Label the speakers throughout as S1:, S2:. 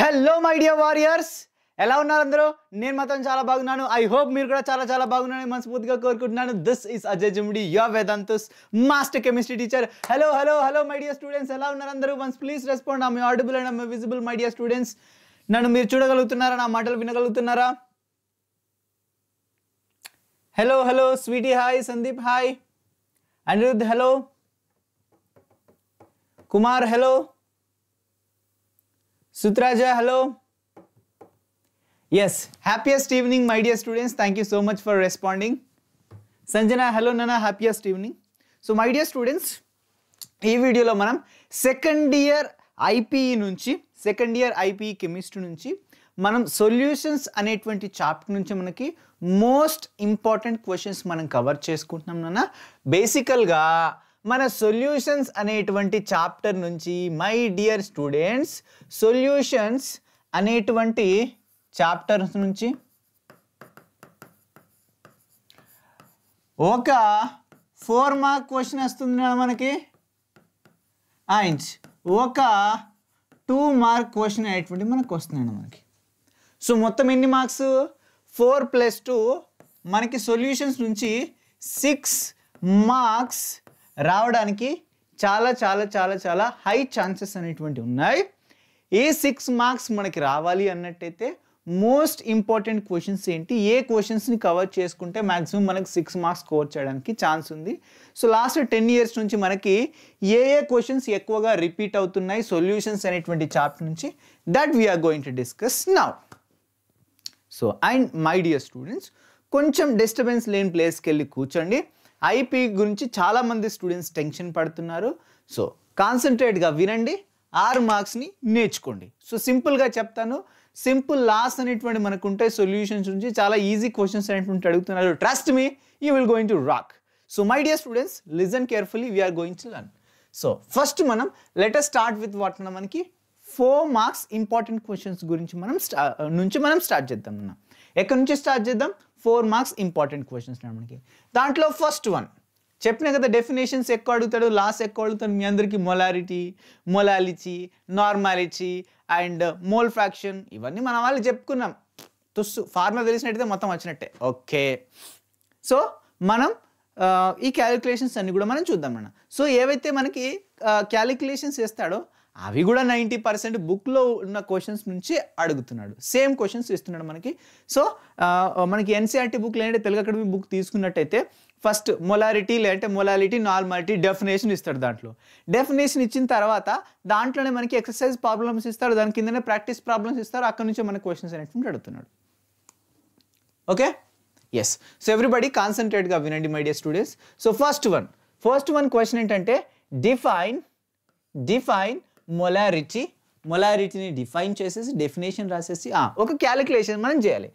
S1: Hello my dear warriors ఎలా ఉన్నారు అందరూ నేను మాత్రం చాలా బాగున్నాను ఐ హోప్ మీరు కూడా చాలా చాలా బాగున్నాను మనస్ఫూర్తిగా కోరుకుంటున్నాను this is Ajay Jumdi your Vedantu's master chemistry teacher hello hello hello my dear students ఎలా ఉన్నారు అందరూ once please respond am I audible and am I visible my dear students నన్ను మీరు చూడగలుగుతున్నారా నా మాటలు వినగలుగుతున్నారా hello hello Sweety hi Sandeep hi Anirudh hello Kumar hello Sutraja hello yes happiest evening my dear students thank you so much for responding Sanjana hello నన్న happiest evening so my dear students ఈ వీడియోలో మనం సెకండ్ ఇయర్ ఐపీఈ నుంచి సెకండ్ ఇయర్ ఐపీఈ కెమిస్ట్రీ నుంచి మనం solutions అనేటువంటి chapter నుంచి మనకి మోస్ట్ ఇంపార్టెంట్ క్వశ్చన్స్ మనం కవర్ చేసుకుంటున్నాం నాన్న బేసికల్గా మన సొల్యూషన్స్ అనేటువంటి చాప్టర్ నుంచి మై డియర్ స్టూడెంట్స్ సొల్యూషన్స్ అనేటువంటి చాప్టర్స్ నుంచి ఒక ఫోర్ మార్క్ క్వశ్చన్ వస్తుంది మనకి ఆయన్స్ ఒక టూ మార్క్ క్వశ్చన్ అనేటువంటి మనకు వస్తుందండి మనకి సో మొత్తం ఎన్ని మార్క్స్ ఫోర్ ప్లస్ టూ మనకి సొల్యూషన్స్ నుంచి సిక్స్ మార్క్స్ రావడానికి చాలా చాలా చాలా చాలా హై ఛాన్సెస్ అనేటువంటి ఉన్నాయి ఏ సిక్స్ మార్క్స్ మనకి రావాలి అన్నట్టయితే మోస్ట్ ఇంపార్టెంట్ క్వశ్చన్స్ ఏంటి ఏ క్వశ్చన్స్ని కవర్ చేసుకుంటే మ్యాక్సిమం మనకి సిక్స్ మార్క్స్ స్కోర్ చేయడానికి ఛాన్స్ ఉంది సో లాస్ట్ టెన్ ఇయర్స్ నుంచి మనకి ఏ ఏ క్వశ్చన్స్ ఎక్కువగా రిపీట్ అవుతున్నాయి సొల్యూషన్స్ అనేటువంటి చాప్టర్ నుంచి that we're going to discuss now so and my dear students కొంచెం డిస్టర్బెన్స్ లేని ప్లేస్కి వెళ్ళి కూర్చోండి ఐపీ గురించి చాలామంది స్టూడెంట్స్ టెన్షన్ పడుతున్నారు సో కాన్సన్ట్రేట్గా వినండి ఆరు మార్క్స్ని నేర్చుకోండి సో సింపుల్గా చెప్తాను సింపుల్ లాస్ అనేటువంటి మనకు ఉంటే సొల్యూషన్స్ నుంచి చాలా ఈజీ క్వశ్చన్స్ అనేటువంటి అడుగుతున్నారు trust me you will going to rock so my dear students listen carefully we're going to learn so first మనం లెటర్ స్టార్ట్ విత్ వాట్ మనకి ఫోర్ మార్క్స్ ఇంపార్టెంట్ క్వశ్చన్స్ గురించి మనం నుంచి మనం స్టార్ట్ చేద్దాం అన్న ఎక్కడి నుంచి స్టార్ట్ చేద్దాం ఫోర్ మార్క్స్ ఇంపార్టెంట్ క్వశ్చన్స్ మనకి దాంట్లో ఫస్ట్ వన్ చెప్పిన కదా డెఫినేషన్స్ ఎక్కువ అడుగుతాడు లాస్ ఎక్కువ అడుగుతాడు మీ అందరికీ molarity molality normality and mole fraction ఇవన్నీ మనం వాళ్ళు చెప్పుకున్నాం తుస్సు ఫార్ములా తెలిసినట్టయితే మొత్తం వచ్చినట్టే ఓకే సో మనం ఈ క్యాలిక్యులేషన్స్ అన్నీ కూడా మనం చూద్దాం మన సో ఏవైతే మనకి క్యాలిక్యులేషన్స్ వేస్తాడో అవి కూడా నైంటీ పర్సెంట్ బుక్లో ఉన్న క్వశ్చన్స్ నుంచి అడుగుతున్నాడు సేమ్ క్వశ్చన్స్ ఇస్తున్నాడు మనకి సో మనకి ఎన్సీఆర్టీ బుక్ ఏంటంటే తెలుగు అకాడమీ బుక్ తీసుకున్నట్టయితే ఫస్ట్ మొలారిటీ లేదంటే మొలారిటీ నార్మాలిటీ డెఫినేషన్ ఇస్తాడు దాంట్లో డెఫినేషన్ ఇచ్చిన తర్వాత దాంట్లోనే మనకి ఎక్సర్సైజ్ ప్రాబ్లమ్స్ ఇస్తాడు దాని కిందనే ప్రాక్టీస్ ప్రాబ్లమ్స్ ఇస్తారు అక్కడ నుంచి మనకి క్వశ్చన్స్ అనేటువంటి అడుగుతున్నాడు ఓకే ఎస్ సో ఎవ్రీబడి కాన్సన్ట్రేట్గా వినండి my dear students so first one first one question ఏంటంటే డిఫైన్ డిఫైన్ మొలారిటీ మొలారిటీని డిఫైన్ చేసేసి డెఫినేషన్ రాసేసి ఒక క్యాలిక్యులేషన్ మనం చేయాలి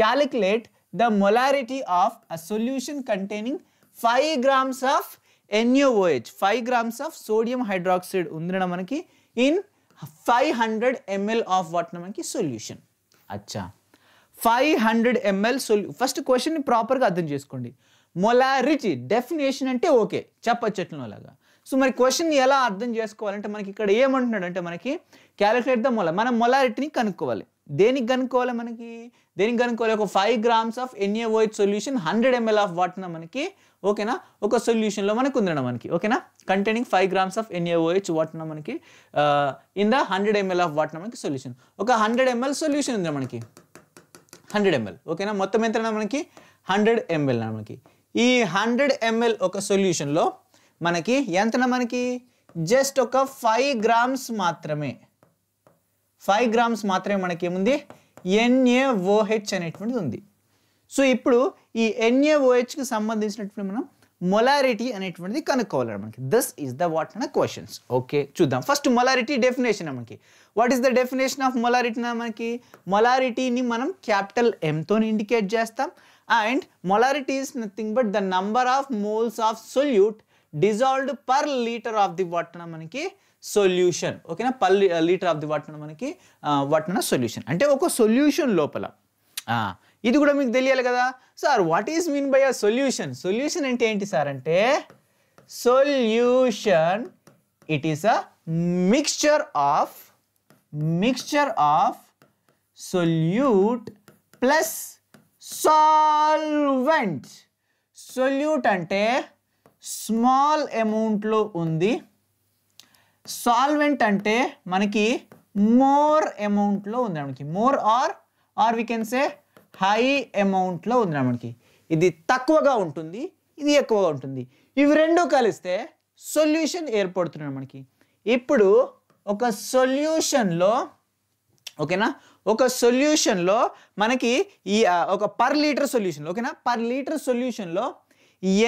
S1: calculate the molarity of a solution containing five grams of NaOH five grams of sodium hydroxide ఉందిన మనకి in five hundred ml of వాటిన మనకి సొల్యూషన్ అచ్చా five hundred ml solution first question ప్రాపర్గా అర్థం చేసుకోండి మొలారిటీ డెఫినేషన్ అంటే ఓకే చెప్పచ్చు అలాగా సో మరి క్వశ్చన్ ఎలా అర్థం చేసుకోవాలంటే మనకి ఇక్కడ ఏమంటున్నాడు అంటే మనకి క్యాలిక్యులేట్ ద మొల మనం మొలారిటీని కనుక్కోవాలి దేనికి కనుక్కోవాలి మనకి దేనికి కనుక్కోవాలి ఒక five grams of NaOH solution hundred ml of వాటిన మనకి ఓకేనా ఒక సొల్యూషన్లో మనకు ఉందన్న మనకి ఓకేనా containing five grams of NaOH వాటిన మనకి in the hundred ml of వాటిన మనకి సొల్యూషన్ ఒక హండ్రెడ్ ఎంఎల్ సొల్యూషన్ ఉంది మనకి హండ్రెడ్ ఎంఎల్ ఓకేనా మొత్తం ఎంత మనకి హండ్రెడ్ ఎంఎల్ మనకి ఈ హండ్రెడ్ ఎంఎల్ ఒక సొల్యూషన్లో మనకి ఎంతన మనకి జస్ట్ ఒక ఫైవ్ గ్రామ్స్ మాత్రమే ఫైవ్ గ్రామ్స్ మాత్రమే మనకి ఏముంది ఎన్ఏఓహెచ్ అనేటువంటిది ఉంది సో ఇప్పుడు ఈ ఎన్ఏఓహెచ్కి సంబంధించినటువంటి మనం మొలారిటీ అనేటువంటిది కనుక్కోవాలి మనకి దిస్ ఈజ్ ద వాట్ అన్న క్వశ్చన్స్ ఓకే చూద్దాం ఫస్ట్ మొలారిటీ డెఫినేషన్ మనకి what is the definition of molarity మనకి మొలారిటీని మనం క్యాపిటల్ ఎంతో ఇండికేట్ చేస్తాం and molarity is nothing but the number of moles of solute dissolved per litre of the వాటన మనకి సొల్యూషన్ ఓకేనా పర్ లీటర్ ఆఫ్ ది వాటన మనకి వాటన సొల్యూషన్ అంటే ఒక సొల్యూషన్ లోపల ఇది కూడా మీకు తెలియాలి కదా sir what is mean by a solution solution అంటే ఏంటి సార్ అంటే solution it is a mixture of mixture of solute plus solvent solute అంటే స్మాల్ అమౌంట్లో ఉంది సాల్వెంట్ అంటే మనకి మోర్ అమౌంట్లో ఉంది మనకి more or or we can say high అమౌంట్లో ఉంది మనకి ఇది తక్కువగా ఉంటుంది ఇది ఎక్కువగా ఉంటుంది ఇవి రెండు కలిస్తే సొల్యూషన్ ఏర్పడుతున్నాడు మనకి ఇప్పుడు ఒక సొల్యూషన్లో ఓకేనా ఒక సొల్యూషన్లో మనకి ఈ ఒక పర్ లీటర్ సొల్యూషన్లో ఓకేనా పర్ లీటర్ సొల్యూషన్లో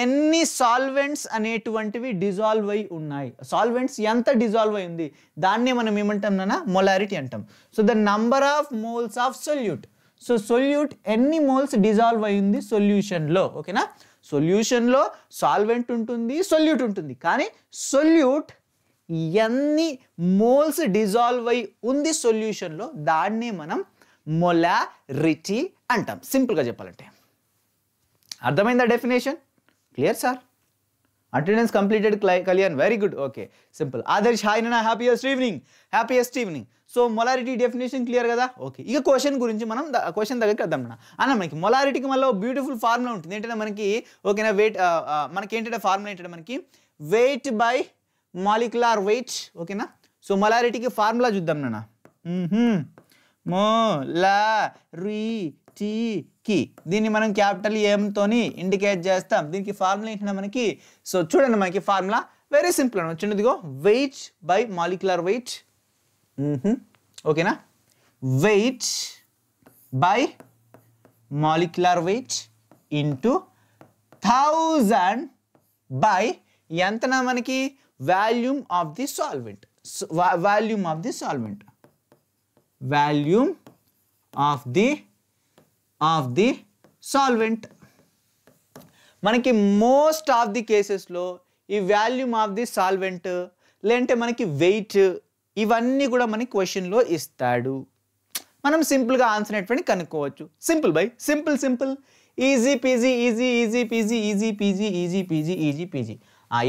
S1: ఎన్ని సాల్వెంట్స్ అనేటువంటివి డిజాల్వ్ అయి ఉన్నాయి సాల్వెంట్స్ ఎంత డిజాల్వ్ అయి ఉంది దాన్ని మనం ఏమంటాం నాన్న మొలారిటీ అంటాం so the number of moles of solute so solute ఎన్ని మోల్స్ డిజాల్వ్ అయింది సొల్యూషన్లో ఓకేనా సొల్యూషన్లో సాల్వెంట్ ఉంటుంది సొల్యూట్ ఉంటుంది కానీ సొల్యూట్ ఎన్ని మోల్స్ డిజాల్వ్ అయి ఉంది సొల్యూషన్లో దాన్ని మనం మొలారిటీ అంటాం సింపుల్గా చెప్పాలంటే అర్థమైందా definition clear sir attendance completed Kalyan very good okay simple Adarsh hi నా happiest evening happiest evening so molarity definition clear కదా ఓకే ఇక క్వశ్చన్ గురించి మనం క్వశ్చన్ దగ్గరికి వద్దాం అన్న మనకి మొలారిటీకి మళ్ళీ బ్యూటిఫుల్ ఫార్ములా ఉంటుంది ఏంటంటే మనకి ఓకేనా వెయిట్ మనకి ఏంటంటే ఫార్ములా ఏంటంటే మనకి వెయిట్ బై మాలిక్యులార్ వెయిట్ ఓకేనా సో మొలారిటీకి ఫార్ములా చూద్దాం మో లా రీ టీ కి దీన్ని మనం క్యాపిటల్ ఎంతోని ఇండికేట్ చేస్తాం దీనికి ఫార్ములా ఏంటంటే మనకి సో చూడండి మనకి ఫార్ములా వెరీ సింపుల్ అని వచ్చిందిగో వెయిట్ బై మాలిక్యులర్ వెయిట్ ఓకేనా weight by molecular weight into thousand by ఎంతనా మనకి volume of the solvent volume of the solvent volume of the of the solvent మనకి మోస్ట్ ఆఫ్ ది కేసెస్లో ఈ volume of the solvent లేదంటే మనకి wait ఇవన్నీ కూడా మనకి క్వశ్చన్లో ఇస్తాడు మనం సింపుల్గా ఆన్సర్ అనేటువంటి కనుక్కోవచ్చు simple by simple simple easy peasy easy easy peasy easy peasy easy peasy easy peasy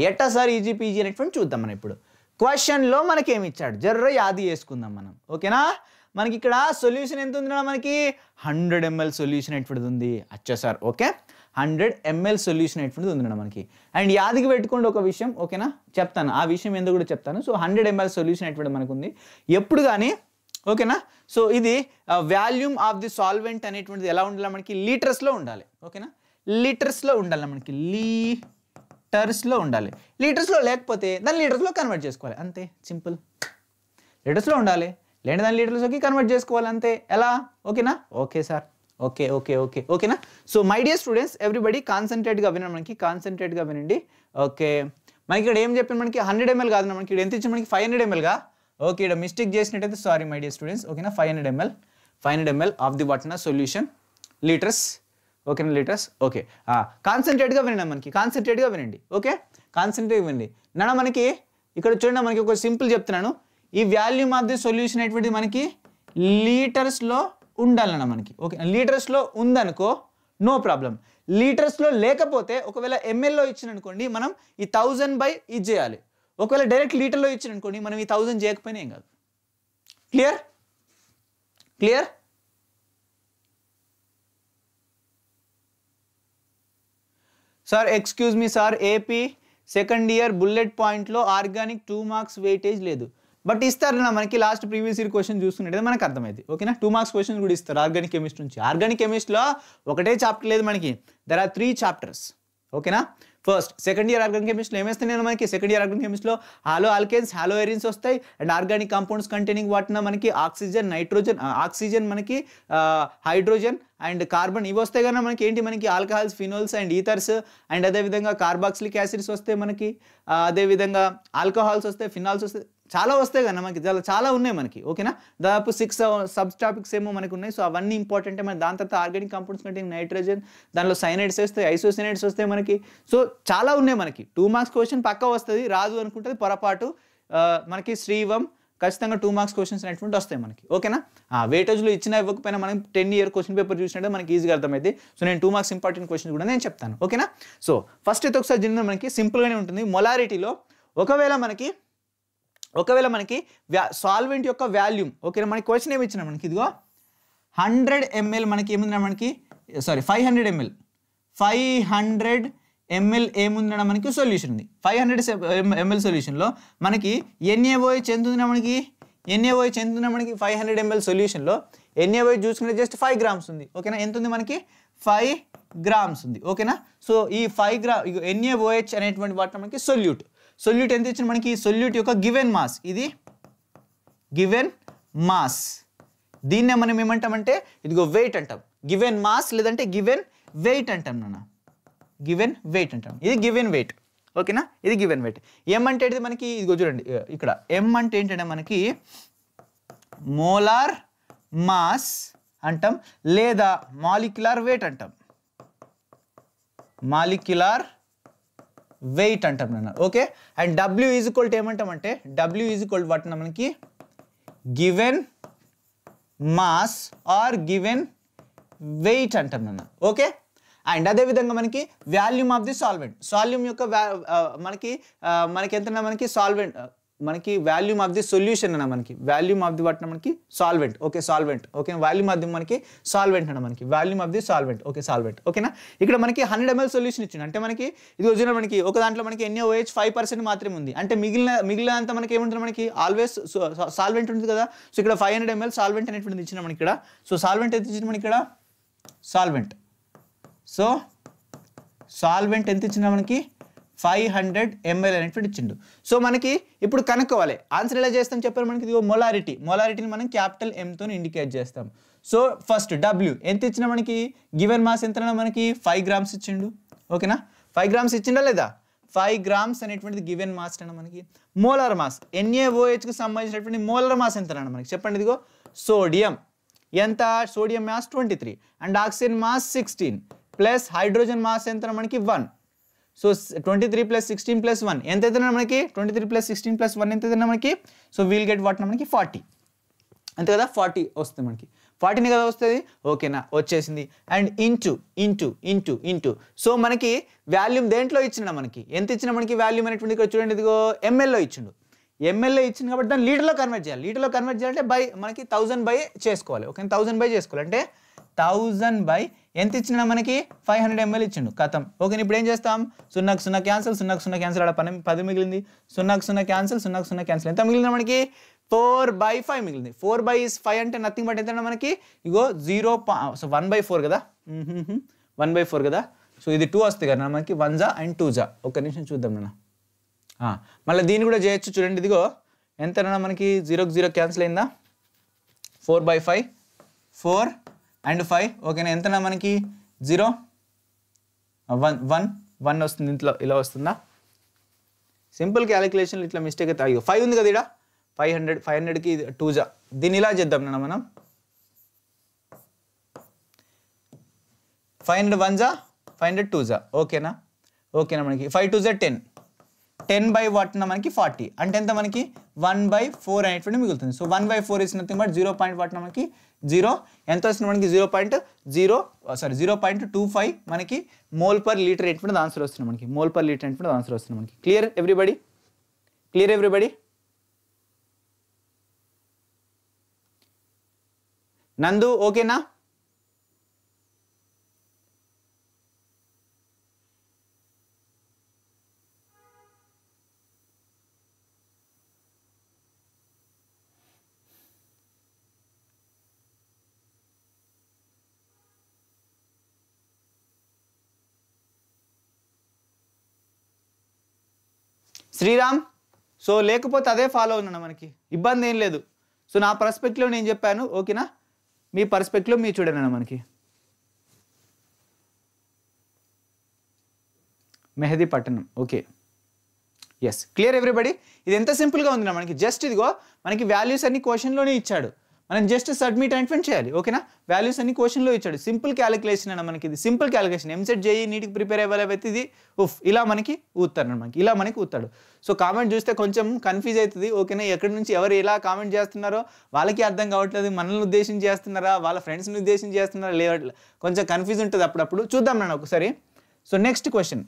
S1: ఎట్టా సార్ ఈజీ పీజీ అనేటువంటి చూద్దాం మనం ఇప్పుడు క్వశ్చన్లో మనకేమిచ్చాడు ఇచ్చాడు జర్ర యాది వేసుకుందాం మనం ఓకేనా మనకి ఇక్కడ సొల్యూషన్ ఎంత ఉంది మనకి హండ్రెడ్ ఎంఎల్ సొల్యూషన్ ఎటువంటిది ఉంది వచ్చేసారు ఓకే హండ్రెడ్ ఎంఎల్ సొల్యూషన్ ఎటువంటిది ఉంది మనకి అండ్ యాదికి పెట్టుకోండి ఒక విషయం ఓకేనా చెప్తాను ఆ విషయం ఎందుకు కూడా చెప్తాను సో హండ్రెడ్ ఎంఎల్ సొల్యూషన్ ఎటువంటి మనకు ఉంది ఎప్పుడు కానీ ఓకేనా సో ఇది వాల్యూమ్ ఆఫ్ ది సాల్వెంట్ అనేటువంటిది ఎలా ఉండాలి మనకి లీటర్స్లో ఉండాలి ఓకేనా లీటర్స్లో ఉండాలి మనకి లీటర్స్లో ఉండాలి లీటర్స్లో లేకపోతే దాన్ని లీటర్స్లో కన్వర్ట్ చేసుకోవాలి అంతే సింపుల్ లీటర్స్లో ఉండాలి లేని దాని లీటర్స్కి కన్వర్ట్ చేసుకోవాలి అంతే ఎలా ఓకేనా okay sir okay okay okay ఓకేనా so my dear students everybody కాన్సన్ట్రేట్గా వినండి మనకి కాన్సన్ట్రేట్గా వినండి ఓకే మనకి ఇక్కడ ఏం చెప్పిన మనకి హండ్రెడ్ ఎంఎల్ కాదు మనకి ఇక్కడ ఎంత ఇచ్చిన మనకి ఫైవ్ హండ్రెడ్ ఎంఎల్గా ఓకే ఇక్కడ మిస్టేక్ చేసినట్టయితే సారీ మై డియర్ స్టూడెంట్స్ ఓకేనా five hundred ml five hundred ml of the what నా సొల్యూషన్ లీటర్స్ ఓకేనా లీటర్స్ ఓకే కాన్సన్ట్రేట్గా వినండి మనకి కాన్సన్ట్రేట్గా వినండి ఓకే కాన్సన్ట్రేట్గా వినండి నాన్న మనకి ఇక్కడ చూడండి మనకి ఒక సింపుల్ చెప్తున్నాను ఈ ఆఫ్ ది సొల్యూషన్ అనేటువంటిది మనకి లీటర్స్లో ఉండాలన్న మనకి ఓకే లీటర్స్లో ఉందనుకో నో ప్రాబ్లం లీటర్స్లో లేకపోతే ఒకవేళ ఎంఎల్లో అనుకోండి మనం ఈ థౌజండ్ బై ఇది చేయాలి ఒకవేళ డైరెక్ట్ లీటర్లో అనుకోండి మనం ఈ థౌజండ్ చేయకపోయినా ఏం కాదు clear clear sir excuse me sir AP second year bullet పాయింట్లో ఆర్గానిక్ టూ మార్క్స్ వెయిటేజ్ లేదు బట్ ఇస్తారు నా మనకి లాస్ట్ ప్రీవియస్ ఇయర్ క్వశ్చన్ చూస్తున్నట్టు మనకు అర్థమైంది ఓకేనా టూ మార్క్స్ క్వశ్చన్ కూడా ఇస్తారు ఆర్గానిక్ కెమిస్ట్ నుంచి ఆర్గానిక్ కెమిస్ట్లో ఒకటే చాప్టర్ లేదు మనకి దర్ ఆర్ త్రీ చాప్టర్స్ ఓకేనా ఫస్ట్ సెకండ్ ఇయర్ ఆర్గానిక్ కెమిస్ట్రీలో ఏమేస్తాయి నేను మనకి సెకండ్ ఇయర్ ఆర్గానిక్ కెమిస్ట్రీలో హాలో ఆల్కెన్స్ హాలో ఎరిన్స్ వస్తాయి అండ్ ఆర్గానిక్ కాంపౌండ్స్ కంటైనింగ్ వాటిన మనకి ఆక్సిజన్ నైట్రోజన్ ఆక్సిజన్ మనకి హైడ్రోజన్ అండ్ కార్బన్ ఇవి వస్తే కన్నా మనకి ఏంటి మనకి alcohols phenols and ethers and అదేవిధంగా కార్బాక్సిలిక్ యాసిడ్స్ వస్తే మనకి అదేవిధంగా ఆల్కహాల్స్ వస్తే ఫినాల్స్ వస్తే చాలా వస్తాయి కదా మనకి చాలా చాలా ఉన్నాయి మనకి ఓకేనా దాదాపు సిక్స్ సబ్ టాపిక్స్ ఏమో మనకు ఉన్నాయి సో అవన్నీ ఇంపార్టెంట్ మన దాని తర్వాత ఆర్గానిక్ కంపౌండ్స్ కంటే నైట్రోజన్ దానిలో సైనైడ్స్ వస్తాయి ఐసోసైనైడ్స్ వస్తాయి మనకి సో చాలా ఉన్నాయి మనకి టూ మార్క్స్ క్వశ్చన్ పక్క వస్తుంది రాదు అనుకుంటుంది పొరపాటు మనకి శ్రీవం ఖచ్చితంగా టూ మార్క్స్ క్వశ్చన్స్ అనేటువంటి వస్తాయి మనకి ఓకేనా వెయిటేజ్లో ఇచ్చిన ఇవ్వకపోయినా మనం టెన్ ఇయర్ క్వశ్చన్ పేపర్ చూసినట్టు మనకి ఈజీగా అర్థమైంది సో నేను టూ మార్క్స్ ఇంపార్టెంట్ క్వశ్చన్ కూడా నేను చెప్తాను ఓకేనా సో ఫస్ట్ అయితే ఒకసారి జరిగిన మనకి సింపుల్గానే ఉంటుంది మొలారిటీలో ఒకవేళ మనకి ఒకవేళ మనకి వ్యా సాల్వెంట్ యొక్క వాల్యూమ్ ఓకేనా మనకి క్వశ్చన్ ఏమి ఇచ్చిన మనకి ఇదిగో హండ్రెడ్ ఎంఎల్ మనకి ఏముందా మనకి sorry five hundred ml five hundred ml ఏముందిరా మనకి సొల్యూషన్ ఉంది ఫైవ్ హండ్రెడ్ ఎంఎల్ సొల్యూషన్లో మనకి ఎన్ఏఓహెచ్ ఎంత మనకి ఎన్ఏఓహెచ్ ఎంత మనకి ఫైవ్ హండ్రెడ్ ఎంఎల్ సొల్యూషన్లో ఎన్ఏఓహెచ్ చూసుకుంటే జస్ట్ ఫైవ్ గ్రామ్స్ ఉంది ఓకేనా ఎంత ఉంది మనకి ఫైవ్ గ్రామ్స్ ఉంది ఓకేనా సో ఈ ఫైవ్ గ్రా ఎన్ఏఓహెచ్ అనేటువంటి వాటిని మనకి సొల్యూట్ సొల్యూట్ ఎంత ఇచ్చిన మనకి సొల్యూట్ యొక్క గివెన్ మాస్ ఇది గివెన్ మాస్ దీన్నే మనం ఏమంటామంటే ఇదిగో వెయిట్ అంటాం గివెన్ మాస్ లేదంటే గివెన్ వెయిట్ అంటాం నాన్న గివెన్ వెయిట్ అంటాం ఇది గివెన్ వెయిట్ ఓకేనా ఇది గివెన్ వెయిట్ ఎం అంటే మనకి ఇదిగో చూడండి ఇక్కడ ఎం అంటే ఏంటంటే మనకి మోలార్ మాస్ అంటాం లేదా మాలిక్యులార్ వెయిట్ అంటాం మాలిక్యులార్ వెయిట్ అంటాం నాన్న okay and W is equal to ఏమంటామంటే డబ్ల్యూ ఈజ్ ఈక్వల్ వాట్ వాటిన మనకి given mass or given weight అంటాం నాన్న ఓకే అండ్ అదేవిధంగా మనకి వాల్యూమ్ ఆఫ్ ది సాల్వెంట్ సాల్యూమ్ యొక్క మనకి మనకి ఎంత మనకి సాల్వెంట్ మనకి వాల్యూమ్ ఆఫ్ ది సొల్యూషన్ అన్న మనకి వాల్యూమ్ ఆఫ్ ది పట్టిన మనకి solvent okay solvent okay volume of the మనకి సాల్వెంట్ అన్న మనకి volume of the solvent okay solvent ఓకేనా ఇక్కడ మనకి హండ్రెడ్ ఎంఎల్ సొల్యూషన్ ఇచ్చింది అంటే మనకి ఇది వచ్చిన మనకి ఒక దాంట్లో మనకి ఓహెచ్ ఫైవ్ పర్సెంట్ మాత్రమే ఉంది అంటే మిగిలిన మిగిలిన అంతా మనకి ఏముంటుంది మనకి ఆల్వేస్ సాల్వెంట్ ఉంటుంది కదా సో ఇక్కడ ఫైవ్ హండ్రెడ్ ఎంఎల్ సాల్వెంట్ అనేటువంటిది ఇచ్చిన మనకి ఇక్కడ సో సాల్వెంట్ ఎంత ఇచ్చిన మనకి ఇక్కడ సాల్వెంట్ సో సాల్వెంట్ ఎంత ఇచ్చిన మనకి ఫైవ్ హండ్రెడ్ ఎంఎల్ అనేటువంటి ఇచ్చిండు సో మనకి ఇప్పుడు కనుక్కోవాలి ఆన్సర్ ఎలా చేస్తాం చెప్పారు మనకి ఇదిగో మొలారిటీ మొలారిటీని మనం క్యాపిటల్ ఎంతో ఇండికేట్ చేస్తాం సో ఫస్ట్ డబ్ల్యూ ఎంత ఇచ్చిన మనకి గివెన్ మాస్ ఎంత మనకి ఫైవ్ గ్రామ్స్ ఇచ్చిండు ఓకేనా ఫైవ్ గ్రామ్స్ ఇచ్చిండా లేదా ఫైవ్ గ్రామ్స్ అనేటువంటిది గివెన్ మాస్ అన్న మనకి మోలార్ మాస్ ఎన్ఏఓహెచ్కి సంబంధించినటువంటి మోలార్ మాస్ ఎంత మనకి చెప్పండి ఇదిగో సోడియం ఎంత sodium mass twenty three and oxygen mass sixteen plus hydrogen mass ఎంత మనకి one so twenty three plus sixteen plus one ఎంత అయితే మనకి twenty three plus sixteen plus one ఎంత అయితే మనకి సో వీల్ గెట్ వాట్ మనకి ఫార్టీ అంతే కదా ఫార్టీ వస్తుంది మనకి ఫార్టీని కదా వస్తుంది ఓకేనా వచ్చేసింది and into into into into so మనకి వాల్యూమ్ దేంట్లో ఇచ్చిన మనకి ఎంత ఇచ్చిన మనకి వాల్యూమ్ అనేటువంటి ఇక్కడ చూడండి ఇదిగో ఎంఎల్లో ఇచ్చిండు ఎంఎల్ఏ ఇచ్చింది కాబట్టి దాన్ని లీటర్లో కన్వర్ట్ చేయాలి లీటర్లో కన్వర్ట్ చేయాలంటే బై మనకి థౌజండ్ బై చేసుకోవాలి ఓకే థౌజండ్ బై చేసుకోవాలి అంటే థౌజండ్ బై ఎంత ఇచ్చినా మనకి ఫైవ్ హండ్రెడ్ ఎంఎల్ ఇచ్చిండు కథం ఓకే ఇప్పుడు ఏం చేస్తాం సున్నాకు సున్నా క్యాన్సిల్ సున్నాకు సున్నా క్యాన్సిల్ ఆడ పని పది మిగిలింది సున్నాకు సున్నా క్యాన్సిల్ సున్నాకు సున్నా క్యాన్సిల్ ఎంత మిగిలింది మనకి ఫోర్ బై ఫైవ్ మిగిలింది ఫోర్ బై ఫైవ్ అంటే నథింగ్ బట్ ఎంత మనకి ఇగో zero so one by four కదా వన్ బై ఫోర్ కదా సో ఇది టూ వస్తుంది కదా మనకి వన్ జా అండ్ టూ జా ఒక నిమిషం చూద్దాం నాన్న మళ్ళీ దీన్ని కూడా చేయొచ్చు చూడండి ఇదిగో ఎంత మనకి జీరోకి జీరో క్యాన్సిల్ అయిందా four by five four and five ఓకేనా ఎంతనా మనకి జీరో వన్ వన్ వన్ వస్తుంది ఇంట్లో ఇలా వస్తుందా సింపుల్ క్యాలిక్యులేషన్ ఇట్లా మిస్టేక్ అయితే అయ్యో ఫైవ్ ఉంది కదా ఇక్కడ ఫైవ్ హండ్రెడ్ ఫైవ్ హండ్రెడ్కి టూ జా దీన్ని ఇలా చేద్దాం నా మనం ఫైవ్ హండ్రెడ్ వన్ జా ఫైవ్ హండ్రెడ్ టూ జా ఓకేనా ఓకేనా మనకి ఫైవ్ టూ జా టెన్ టెన్ బై వాట్న మనకి ఫార్టీ అంటే ఎంత మనకి వన్ బై ఫోర్ అనేటువంటి మిగులుతుంది so one by four is nothing but zero point వాట్న మనకి జీరో ఎంత వస్తుంది మనకి zero point zero sorry zero point two five మనకి మోల్ పర్ లీటర్ ఎటువంటి ఆన్సర్ వస్తుంది మనకి మోల్ పర్ లీటర్ ఎటువంటి ఆన్సర్ వస్తుంది మనకి క్లియర్ ఎవ్రీబడి క్లియర్ ఎవ్రీబడి నందు ఓకేనా శ్రీరామ్ సో లేకపోతే అదే ఫాలో అవుతున్నాను మనకి ఇబ్బంది ఏం లేదు సో నా పర్స్పెక్ట్లో నేను చెప్పాను ఓకేనా మీ పర్స్పెక్ట్లో మీరు చూడండి మనకి మెహదీ పట్టణం ఓకే ఎస్ క్లియర్ ఎవ్రీబడి ఇది ఎంత సింపుల్గా ఉంది మనకి జస్ట్ ఇదిగో మనకి వాల్యూస్ అన్ని క్వశ్చన్లోనే ఇచ్చాడు మనం జస్ట్ సబ్మిట్ అండ్ ప్రింట్ చేయాలి ఓకేనా వాల్యూస్ అన్ని క్వశ్చన్లో ఇచ్చాడు సింపుల్ క్యాలిక్యులేషన్ అన్న మనకి ఇది సింపుల్ క్యాలిక్యులేషన్ ఎంసెట్ చేయి నీటికి ప్రిపేర్ అవ్వాలైతే ఇది ఉఫ్ ఇలా మనకి ఊతాడు మనకి ఇలా మనకి ఊతాడు సో కామెంట్ చూస్తే కొంచెం కన్ఫ్యూజ్ అవుతుంది ఓకేనా ఎక్కడి నుంచి ఎవరు ఎలా కామెంట్ చేస్తున్నారో వాళ్ళకి అర్థం కావట్లేదు మనల్ని ఉద్దేశం చేస్తున్నారా వాళ్ళ ఫ్రెండ్స్ని ఉద్దేశం చేస్తున్నారా లేవట్లే కొంచెం కన్ఫ్యూజ్ ఉంటుంది అప్పుడప్పుడు చూద్దాం నాన్న ఒకసారి so next question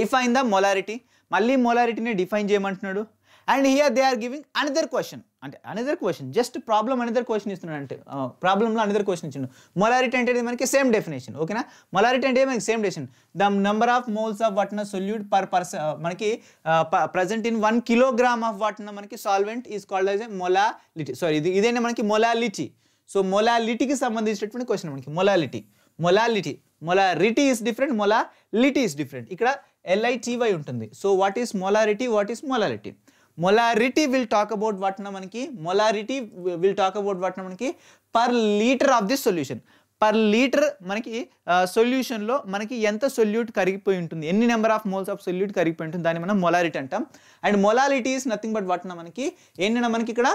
S1: define the molarity మళ్ళీ మొలారిటీని డిఫైన్ చేయమంటున్నాడు and here they are giving another question అంటే another question just problem another question ఇస్తున్నాడు అంటే ప్రాబ్లంలో అనదర్ క్వశ్చన్ ఇచ్చిండు మొలారిటీ అంటే మనకి సేమ్ డెఫినేషన్ ఓకేనా మొలారిటీ అంటే మనకి same definition the number of moles of వాటిన సొల్యూట్ పర్ పర్సన్ మనకి present in one kilogram of వాటిన మనకి solvent is called as a molality sorry ఇది ఇదేంటి మనకి మొలాలిటీ సో మొలాలిటీకి సంబంధించినటువంటి క్వశ్చన్ మనకి molality molality molarity is different molality is different ఇక్కడ ఎల్ఐటీవై ఉంటుంది so what is molarity what is molality molarity will talk about వాటిన మనకి మొలారిటీ విల్ టాక్ అబౌట్ వాటిన మనకి per litre of this solution per litre మనకి సొల్యూషన్లో మనకి ఎంత సొల్యూట్ కరిగిపోయి ఉంటుంది ఎన్ని number of moles of solute కరిగిపోయి ఉంటుంది దాన్ని మనం మొలారిటీ అంటాం and molarity is nothing but వాటిన మనకి ఏంటంటే మనకి ఇక్కడ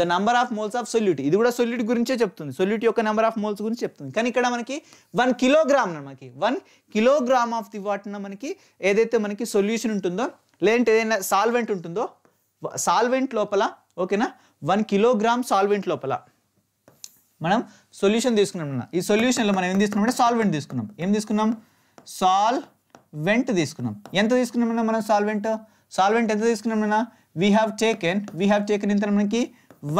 S1: the number of moles of solute ఇది కూడా సొల్యూట్ గురించే చెప్తుంది సొల్యూట్ యొక్క నెంబర్ ఆఫ్ మోల్స్ గురించి చెప్తుంది కానీ ఇక్కడ మనకి వన్ కిలోగ్రామ్ మనకి వన్ కిలోగ్రామ్ ఆఫ్ ది వాటిన మనకి ఏదైతే మనకి సొల్యూషన్ ఉంటుందో లేదంటే ఏదైనా సాల్వెంట్ ఉంటుందో సాల్వెంట్ లోపల ఓకేనా వన్ కిలోగ్రామ్ సాల్వెంట్ లోపల మనం సొల్యూషన్ తీసుకున్నాం ఈ సొల్యూషన్లో మనం ఏం తీసుకున్నాం అంటే సాల్వెంట్ తీసుకున్నాం ఏం తీసుకున్నాం సాల్ వెంట్ తీసుకున్నాం ఎంత తీసుకున్నామన్నా మనం సాల్వెంట్ సాల్వెంట్ ఎంత తీసుకున్నామన్నా we have taken we have taken ఎంత మనకి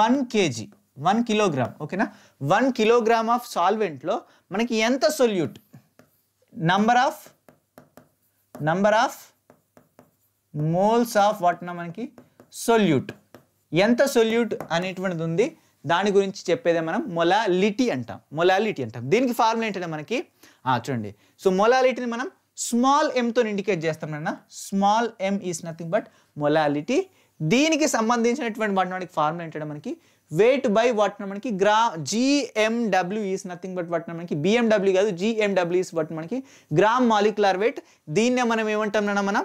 S1: వన్ కేజీ వన్ కిలోగ్రామ్ ఓకేనా వన్ కిలోగ్రామ్ ఆఫ్ సాల్వెంట్లో మనకి ఎంత solute number of number of moles of వాట్నా మనకి సొల్యూట్ ఎంత సొల్యూట్ అనేటువంటిది ఉంది దాని గురించి చెప్పేదే మనం మొలాలిటీ అంటాం మొలాలిటీ అంటాం దీనికి ఫార్ములా ఏంటంటే మనకి చూడండి సో మొలాలిటీని మనం స్మాల్ ఎంతో ఇండికేట్ చేస్తామన్నా small M is nothing but molality దీనికి సంబంధించినటువంటి మనకి ఫార్ములా ఏంటంటే మనకి వెయిట్ బై వాటిన మనకి గ్రా జిఎండబ్ల్యూ ఈస్ నథింగ్ బట్ వాటిని మనకి బిఎండబ్ల్యూ కాదు జిఎండబ్ల్యూ ఈస్ బట్ మనకి గ్రామ్ మాలిక్యులర్ వెయిట్ దీన్నే మనం ఏమంటాం మనం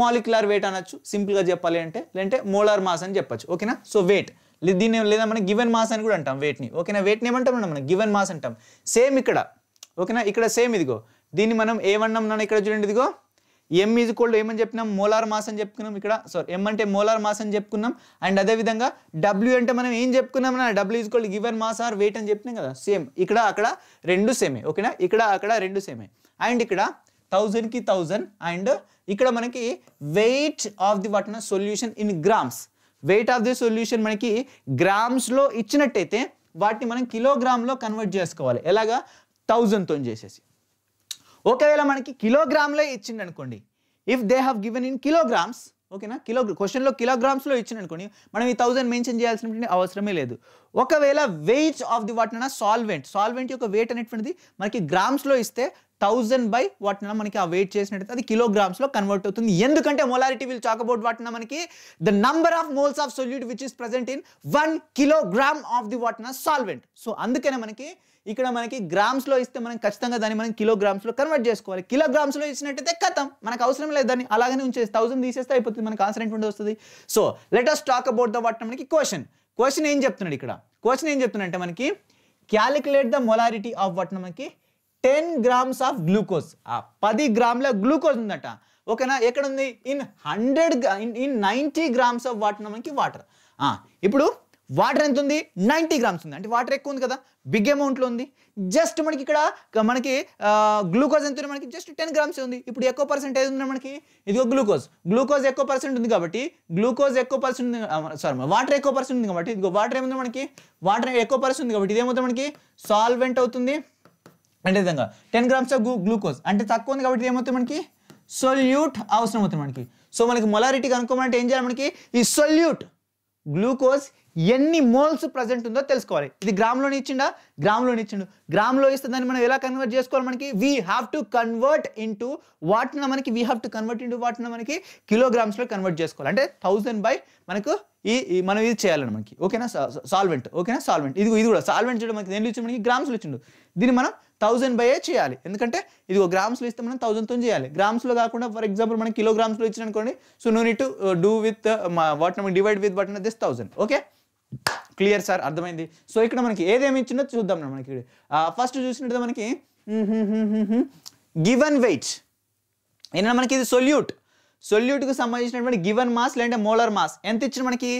S1: మాలిక్యులర్ వెయిట్ అనొచ్చు సింపుల్గా చెప్పాలి అంటే లేదంటే మోలార్ మాస్ అని చెప్పచ్చు ఓకేనా సో వెయిట్ దీన్ని లేదా మనం గివెన్ మాస్ అని కూడా అంటాం వెయిట్ని ఓకేనా వెయిట్ని ఏమంటాం మనం గివెన్ మాస్ అంటాం సేమ్ ఇక్కడ ఓకేనా ఇక్కడ సేమ్ ఇదిగో దీన్ని మనం ఏమన్నాం మనం ఇక్కడ చూడండి ఇదిగో ఎం ఈజ్ కోల్డ్ ఏమని చెప్పినాం మోలార్ మాస్ అని చెప్పుకున్నాం ఇక్కడ సారీ ఎం అంటే మోలార్ మాస్ అని చెప్పుకున్నాం అండ్ అదేవిధంగా డబ్ల్యూ అంటే మనం ఏం చెప్పుకున్నాం నా W is called given mass or weight అని చెప్పినాం కదా సేమ్ ఇక్కడ అక్కడ రెండు సేమే ఓకేనా ఇక్కడ అక్కడ రెండు సేమే అండ్ ఇక్కడ థౌజండ్కి థౌజండ్ అండ్ ఇక్కడ మనకి వెయిట్ ఆఫ్ ది వాటిన solution in grams weight of the solution మనకి గ్రామ్స్లో ఇచ్చినట్టయితే వాటిని మనం కిలోగ్రామ్లో కన్వర్ట్ చేసుకోవాలి ఎలాగా థౌజండ్తో చేసేసి ఒకవేళ మనకి కిలోగ్రామ్లో ఇచ్చింది అనుకోండి if they have given in kilograms ఓకేనా కిలో క్వశ్చన్లో కిలోగ్రామ్స్లో ఇచ్చిన అనుకోండి మనం ఈ థౌజండ్ మెన్షన్ చేయాల్సినటువంటి అవసరమే లేదు ఒకవేళ వెయిట్ ఆఫ్ ది వాటిన సాల్వెంట్ సాల్వెంట్ యొక్క వెయిట్ అనేటువంటిది మనకి గ్రామ్స్లో ఇస్తే థౌజండ్ బై వాటిన మనకి ఆ వెయిట్ చేసినట్టు అది కిలోగ్రామ్స్లో కన్వర్ట్ అవుతుంది ఎందుకంటే మొలారిటీ విల్ చాకబౌట్ అబౌట్ వాటిన మనకి the number of moles of solute which is present in one kilogram of the వాటిన సాల్వెంట్ సో అందుకనే మనకి ఇక్కడ మనకి గ్రామ్స్లో ఇస్తే మనం ఖచ్చితంగా దాన్ని మనం కిలోగ్రామ్స్లో కన్వర్ట్ చేసుకోవాలి కిలోగ్రామ్స్లో ఇచ్చినట్టయితే కథం మనకు అవసరం లేదు దాన్ని అలాగనే ఉంచేసి థౌసండ్ తీసేస్తే అయిపోతుంది మనకు ఆన్సర్ ఎటువంటి వస్తుంది so let us talk about the what మనకి క్వశ్చన్ క్వశ్చన్ ఏం చెప్తున్నాడు ఇక్కడ క్వశ్చన్ ఏం అంటే మనకి calculate the molarity of what మనకి టెన్ గ్రామ్స్ ఆఫ్ గ్లూకోజ్ ఆ పది గ్రాముల గ్లూకోజ్ ఉందట ఓకేనా ఎక్కడ ఉంది in hundred in ninety grams of water మనకి వాటర్ ఇప్పుడు వాటర్ ఎంత ఉంది నైంటీ గ్రామ్స్ ఉంది అంటే వాటర్ ఎక్కువ ఉంది కదా బిగ్ అమౌంట్లో ఉంది జస్ట్ మనకి ఇక్కడ మనకి గ్లూకోజ్ ఎంత ఉంది మనకి జస్ట్ టెన్ గ్రామ్స్ ఉంది ఇప్పుడు ఎక్కువ పర్సెంట్ ఏది ఉంది మనకి ఇదిగో గ్లూకోజ్ గ్లూకోజ్ ఎక్కువ పర్సెంట్ ఉంది కాబట్టి గ్లూకోజ్ ఎక్కువ పర్సెంట్ ఉంది సారీ వాటర్ ఎక్కువ పర్సెంట్ ఉంది కాబట్టి ఇదిగో వాటర్ ఏముంది మనకి వాటర్ ఎక్కువ పర్సెంట్ ఉంది కాబట్టి ఇదేమవుతుంది మనకి సాల్వెంట్ అవుతుంది అంటే విధంగా టెన్ గ్రామ్స్ ఆఫ్ గ్లూకోజ్ అంటే తక్కువ ఉంది కాబట్టి ఏమవుతుంది మనకి సొల్యూట్ అవసరం అవుతుంది మనకి సో మనకి మొలారిటీ కనుక్కోమంటే ఏం చేయాలి మనకి ఈ సొల్యూట్ గ్లూకోజ్ ఎన్ని మోల్స్ ప్రజెంట్ ఉందో తెలుసుకోవాలి ఇది గ్రామ్లోని ఇచ్చిండా గ్రామ్లోని ఇచ్చిండు గ్రామ్లో ఇస్తే దాన్ని మనం ఎలా కన్వర్ట్ చేసుకోవాలి మనకి we have to convert into వాటిని మనకి we have to convert into వాటిని మనకి కిలోగ్రామ్స్లో కన్వర్ట్ చేసుకోవాలి అంటే థౌజండ్ బై మనకు ఈ మనం ఇది చేయాలని మనకి ఓకేనా సాల్వెంట్ ఓకేనా సాల్వెంట్ ఇది ఇది కూడా సాల్వెంట్ చేయడం మనకి దేని ఇచ్చిండు మనకి గ్రామ్స్లో ఇచ్చిండు దీన్ని మనం థౌజండ్ బై చేయాలి ఎందుకంటే ఇది ఒక గ్రామ్స్లో ఇస్తే మనం థౌజండ్తో చేయాలి గ్రామ్స్లో కాకుండా ఫర్ ఎగ్జాంపుల్ మనం కిలోగ్రామ్స్లో ఇచ్చిన అనుకోండి సో నూనె టు డూ విత్ వాట్ నమ్ divide with but this thousand okay clear sir అర్థమైంది సో ఇక్కడ మనకి ఏదేమి ఇచ్చిందో చూద్దాం మనకి ఫస్ట్ uh, చూసినట్టు మనకి గివన్ వెయిట్ ఏదైనా మనకి ఇది సొల్యూట్ సొల్యూట్కు సంబంధించినటువంటి గివన్ మాస్ లేదంటే మోలర్ మాస్ ఎంత ఇచ్చిన మనకి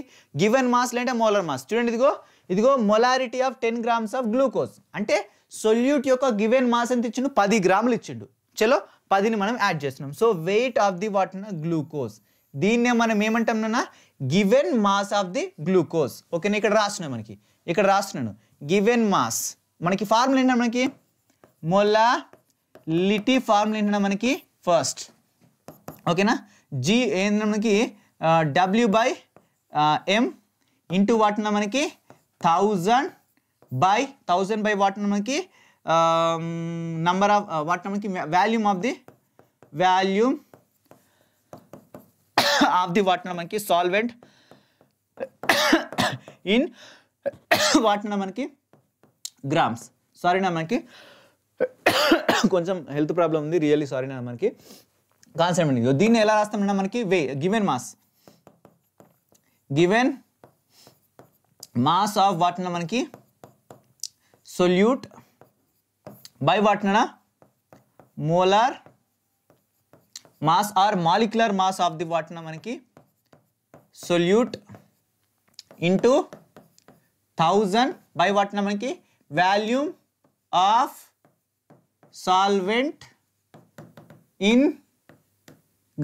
S1: గివన్ మాస్ లేదంటే మోలర్ మాస్ చూడండి ఇదిగో ఇదిగో molarity of ten grams of glucose అంటే సొల్యూట్ యొక్క గివెన్ మాస్ ఎంత ఇచ్చిండు పది గ్రాములు ఇచ్చిండు చలో పదిని మనం యాడ్ చేస్తున్నాం సో వెయిట్ ఆఫ్ ది వాటిన గ్లూకోజ్ దీన్నే మనం ఏమంటాం given mass of the glucose ఓకేనా ఇక్కడ రాస్తున్నాను మనకి ఇక్కడ రాస్తున్నాను గివెన్ మాస్ మనకి ఫార్ములా ఏంటన్నా మనకి మొలా లిటీ ఫార్ములా ఏంటన్నా మనకి ఫస్ట్ ఓకేనా జీ ఏంటన్నా మనకి డబ్ల్యూ బై ఎం ఇంటూ వాటిన మనకి థౌజండ్ by 1000 by what మనకి number of uh, what మనకి volume of the volume of the what మనకి solvent in what మనకి grams సారీ నా మనకి కొంచెం హెల్త్ ప్రాబ్లం ఉంది రియల్లీ సారీ నా మనకి కాన్సెప్ట్ అండి దీన్ని ఎలా రాస్తామన్నా మనకి వే given mass given mass of వాటిని మనకి solute by what nana molar mass or molecular mass of the what na manaki solute into 1000 by what na manaki volume of solvent in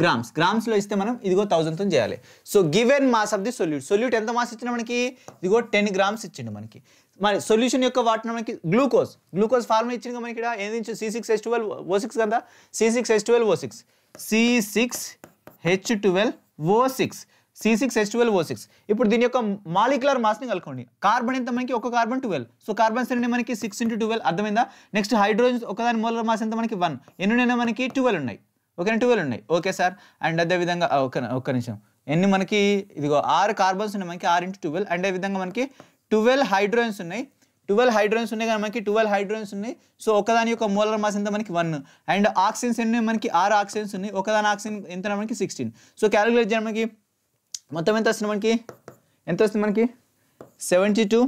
S1: grams గ్రామ్స్లో ఇస్తే మనం ఇదిగో థౌజండ్తో చేయాలి so given mass of the solute solute ఎంత mass ఇచ్చిన మనకి ఇదిగో టెన్ గ్రామ్స్ ఇచ్చిండు మనకి మరి సొల్యూషన్ యొక్క మనకి గ్లూకోజ్ గ్లూకోజ్ ఫార్ములా ఇచ్చిన మనకి ఇక్కడ ఏంది C six H twelve O six కదా C six H twelve O six C six H twelve O six C six H twelve O six ఇప్పుడు దీని యొక్క మాలిక్యులర్ మాస్ని కలుకోండి కార్బన్ ఎంత మనకి ఒక కార్బన్ ట్వెల్వ్ సో కార్బన్స్ ఎన్ని మనకి సిక్స్ ఇంటూ ట్వెల్వ్ అర్థమైందా నెక్స్ట్ హైడ్రోజన్ ఒకదాని మోలర్ మాస్ ఎంత మనకి వన్ ఎన్నున్నాయి మనకి ట్వెల్వ్ ఉన్నాయి ఓకేనా ట్వెల్వ్ ఉన్నాయి ఓకే సార్ అండ్ అదేవిధంగా ఒక ఒక్క నిమిషం ఎన్ని మనకి ఇదిగో ఆరు కార్బన్స్ ఉన్నాయి మనకి ఆరు ఇంటూ ట్వెల్వ్ అండ్ విధంగా మనకి ట్వెల్వ్ హైడ్రోన్స్ ఉన్నాయి ట్వెల్వ్ హైడ్రోన్స్ ఉన్నాయి కానీ మనకి ట్వెల్వ్ హైడ్రోన్స్ ఉన్నాయి సో ఒకదాని యొక్క మోలర్ మాస్ ఎంత మనకి వన్ అండ్ ఆక్సిజన్స్ ఎన్ని మనకి ఆరు ఆక్సిజన్స్ ఉన్నాయి ఒకదాని ఆక్సిజన్ ఎంత మనకి సిక్స్టీన్ సో క్యాలిక్యులేట్ చేయడం మనకి మొత్తం ఎంత వస్తుంది మనకి ఎంత వస్తుంది మనకి సెవెంటీ టూ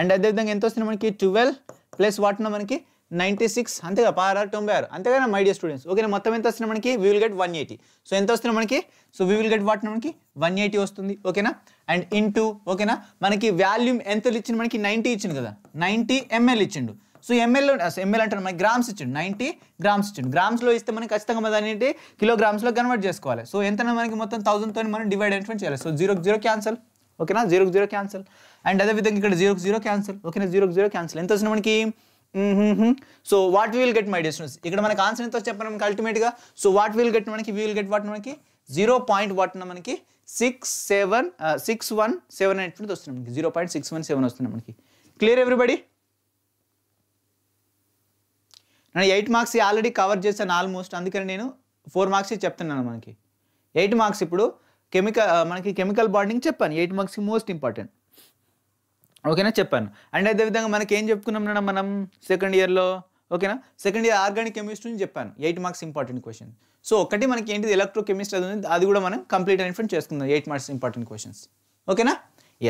S1: అండ్ అదేవిధంగా ఎంత వస్తుంది మనకి ట్వెల్వ్ ప్లస్ ఉన్న మనకి నైంటీ సిక్స్ అంతేగా పార్ ఆర్ తొంభై ఆరు అంతేగా మైడియర్ స్టూడెంట్స్ ఓకే మొత్తం ఎంత వస్తుంది మనకి we will get one eighty so ఎంత వస్తుంది మనకి so we will get what మనకి వన్ ఎయిటీ వస్తుంది ఓకేనా అండ్ ఇంటూ ఓకేనా మనకి వాల్యూమ్ ఎంత ఇచ్చింది మనకి నైంటీ ఇచ్చింది కదా నైంటీ ఎంఎల్ ఇచ్చిండు సో ఎంఎల్ ఎంఎల్ అంటారు మనకి గ్రామ్స్ ఇచ్చిండు నైంటీ గ్రామ్స్ ఇచ్చిండు గ్రామ్స్లో ఇస్తే మనకి ఖచ్చితంగా దాని కిలోగ్రామ్స్లో కన్వర్ట్ చేసుకోవాలి సో ఎంత మనకి మొత్తం థౌసండ్తో మనం డివైడ్ అండ్ చేయాలి సో జీరో జీరో క్యాన్సల్ ఓకేనా జీరో జీరో క్యాన్సల్ అండ్ అదేవిధంగా ఇక్కడ జీరో జీరో క్యాన్సల్ ఓకేనా జీరో జీరో క్యాన్సల్ ఎంత వచ్చింది మనకి so what will get my డెస్టినెన్స్ ఇక్కడ మనకి ఆన్సర్ ఎంత చెప్పాను మనకి అల్టిమేట్గా సో వాట్ విల్ గెట్ మనకి విల్ గెట్ వాట్ మనకి జీరో పాయింట్ వాటిన మనకి six seven six one seven eight వస్తుంది మనకి zero point six one seven వస్తుంది మనకి క్లియర్ ఎవ్రీబడి నేను ఎయిట్ మార్క్స్ ఆల్రెడీ కవర్ చేశాను ఆల్మోస్ట్ అందుకని నేను ఫోర్ మార్క్స్ చెప్తున్నాను మనకి ఎయిట్ మార్క్స్ ఇప్పుడు కెమికల్ మనకి కెమికల్ బాండింగ్ చెప్పాను ఎయిట్ మార్క్స్ మోస్ట్ ఇంపార్టెంట్ ఓకేనా చెప్పాను అండ్ అదేవిధంగా మనకి ఏం చెప్పుకున్నాం మనం సెకండ్ ఇయర్లో ఓకేనా సెకండ్ ఇయర్ ఆర్గానిక్ కెమిస్ట్రీ చెప్పాను eight marks important question so ఒకటి మనకి ఏంటిది ఎలక్ట్రోకెమిస్ట్రీ అది ఉంది అది కూడా మనం కంప్లీట్ అయిన చేసుకుందాం ఎయిట్ మార్క్స్ ఇంపార్టెంట్ క్వశ్చన్స్ ఓకేనా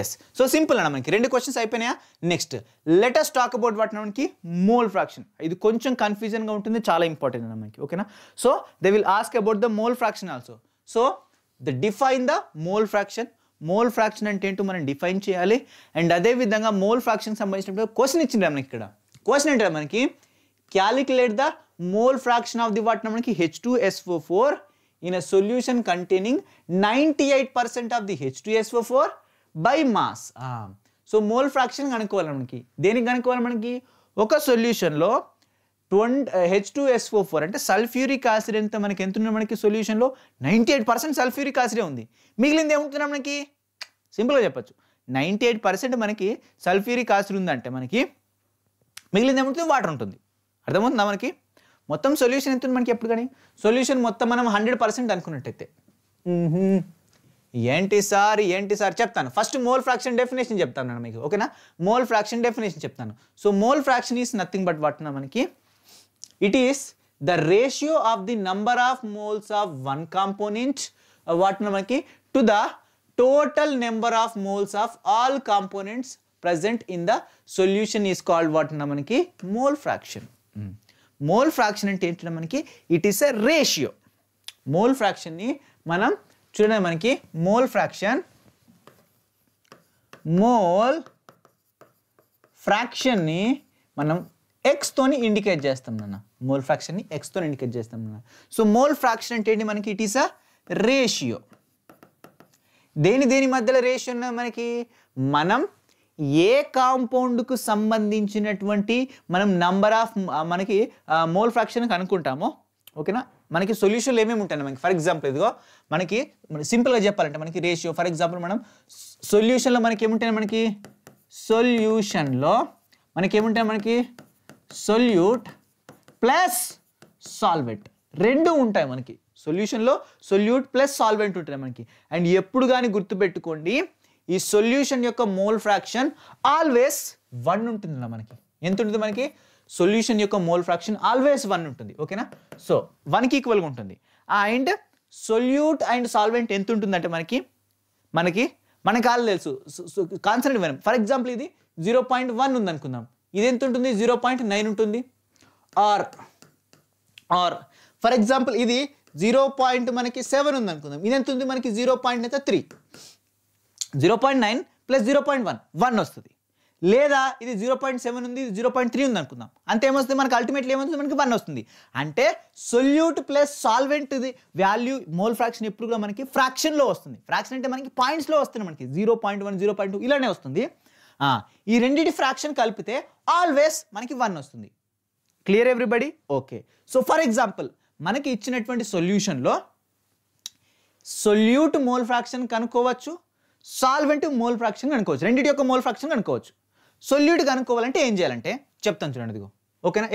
S1: ఎస్ సో సింపుల్ అన్న మనకి రెండు క్వశ్చన్స్ అయిపోయినాయా next latest talk about what మనకి మోల్ ఫ్రాక్షన్ ఇది కొంచెం కన్ఫ్యూజన్గా ఉంటుంది చాలా ఇంపార్టెంట్ అన్న మనకి ఓకేనా so they will ask about the mole fraction also so the define the mole fraction mole fraction అంటే ఏంటో మనం డిఫైన్ చేయాలి అండ్ అదే విధంగా మోల్ ఫ్రాక్షన్ సంబంధించినప్పుడు క్వశ్చన్ ఇచ్చిండ్రా మనకి ఇక్కడ క్వశ్చన్ ఏంటంటే మనకి calculate the mole fraction of the మనకి H two S O four in a solution H2SO4 in eight percent of the H two S O four by mass so mole fraction కనుక్కోవాలి మనకి దేనికి కనుక్కోవాలి మనకి ఒక సొల్యూషన్లో twenty H two S four అంటే sulphuric acid ఎంత మనకి ఎంత ఉన్నాయి మనకి సొల్యూషన్లో నైంటీ ఎయిట్ పర్సెంట్ సల్ఫ్యూరిక్ ఆసిడే ఉంది మిగిలింది ఏముంటున్నా మనకి సింపుల్గా చెప్పచ్చు నైంటీ ఎయిట్ పర్సెంట్ మనకి సల్ఫ్యూరిక్ ఆసిడ్ ఉందంటే మనకి మిగిలింది ఏముంటుంది వాటర్ ఉంటుంది అర్థమవుతుందా మనకి మొత్తం సొల్యూషన్ ఎంత ఉంది మనకి ఎప్పుడు కానీ సొల్యూషన్ మొత్తం మనం హండ్రెడ్ పర్సెంట్ అనుకున్నట్టయితే ఏంటి సార్ ఏంటి సార్ చెప్తాను ఫస్ట్ మోల్ ఫ్రాక్షన్ డెఫినేషన్ చెప్తాను నేను మీకు ఓకేనా మోల్ ఫ్రాక్షన్ డెఫినేషన్ చెప్తాను so mole fraction is nothing but what మనకి it is the ratio of the number of moles of one component uh, what మనకి to the total number of moles of all components present in the solution is called what మనకి mole fraction mole fraction అంటే ఏంటంటే మనకి it is a ratio mole ఫ్రాక్షన్ని మనం చూడండి మనకి mole fraction mole ఫ్రాక్షన్ని మనం ఎక్స్తోని ఇండికేట్ చేస్తాం నాన్న మోల్ ఫ్రాక్షన్ని ఎక్స్తో ఇండికేట్ చేస్తాం నాన్న సో మోల్ ఫ్రాక్షన్ అంటే ఏంటి మనకి ఇట్ ఈస్ అ రేషియో దేని దేని మధ్యలో రేషియో ఉన్నది మనకి మనం ఏ కాంపౌండ్కు సంబంధించినటువంటి మనం నంబర్ ఆఫ్ మనకి మోల్ ఫ్రాక్షన్ కనుక్కుంటామో ఓకేనా మనకి సొల్యూషన్లు ఏమేమి ఉంటాయి మనకి ఫర్ ఎగ్జాంపుల్ ఇదిగో మనకి సింపుల్గా చెప్పాలంటే మనకి రేషియో ఫర్ ఎగ్జాంపుల్ మనం సొల్యూషన్లో మనకి ఏముంటాయి మనకి సొల్యూషన్లో మనకి ఏముంటాయి మనకి సొల్యూట్ ప్లస్ సాల్వెంట్ రెండు ఉంటాయి మనకి సొల్యూషన్లో సొల్యూట్ ప్లస్ సాల్వెంట్ ఉంటాయి మనకి అండ్ ఎప్పుడు కానీ గుర్తుపెట్టుకోండి ఈ సొల్యూషన్ యొక్క మోల్ ఫ్రాక్షన్ ఆల్వేస్ వన్ ఉంటుంది మనకి ఎంత ఉంటుంది మనకి సొల్యూషన్ యొక్క మోల్ ఫ్రాక్షన్ ఆల్వేస్ వన్ ఉంటుంది ఓకేనా సో వన్కి ఈక్వల్గా ఉంటుంది అండ్ సొల్యూట్ అండ్ సాల్వెంట్ ఎంత ఉంటుంది అంటే మనకి మనకి మనకి ఆల్ తెలుసు కాన్సెంట్ వినం ఫర్ ఎగ్జాంపుల్ ఇది జీరో పాయింట్ వన్ ఉంది అనుకుందాం ఇది ఎంత ఉంటుంది జీరో పాయింట్ నైన్ ఉంటుంది ఆర్ ఆర్ ఫర్ ఎగ్జాంపుల్ ఇది జీరో పాయింట్ మనకి సెవెన్ ఉంది అనుకుందాం ఇది ఎంత ఉంది మనకి జీరో పాయింట్ అయితే three zero point nine plus zero point one one వస్తుంది లేదా ఇది జీరో పాయింట్ సెవెన్ ఉంది ఇది జీరో పాయింట్ త్రీ ఉంది అనుకుందాం అంతే ఏమొస్తుంది మనకి అల్టిమేట్లీ ఏమొస్తుంది మనకి వన్ వస్తుంది అంటే సొల్యూట్ ప్లస్ సాల్వెంట్ ఇది వాల్యూ మోల్ ఫ్రాక్షన్ ఎప్పుడు కూడా మనకి ఫ్రాక్షన్లో వస్తుంది ఫ్రాక్షన్ అంటే మనకి పాయింట్స్లో వస్తుంది మనకి zero point one zero point two ఇలానే వస్తుంది ఈ రెండింటి ఫ్రాక్షన్ కలిపితే ఆల్వేస్ మనకి వన్ వస్తుంది clear everybody okay so for example మనకి ఇచ్చినటువంటి సొల్యూషన్లో సొల్యూట్ మోల్ ఫ్రాక్షన్ కనుక్కోవచ్చు సాల్వెంట్ మోల్ ఫ్రాక్షన్ కనుకోవచ్చు రెండింటి యొక్క మోల్ ఫ్రాక్షన్ కనుక్కోవచ్చు సొల్యూట్ కనుక్కోవాలంటే ఏం చేయాలంటే చెప్తాను చూడండి ఇదిగో ఓకేనా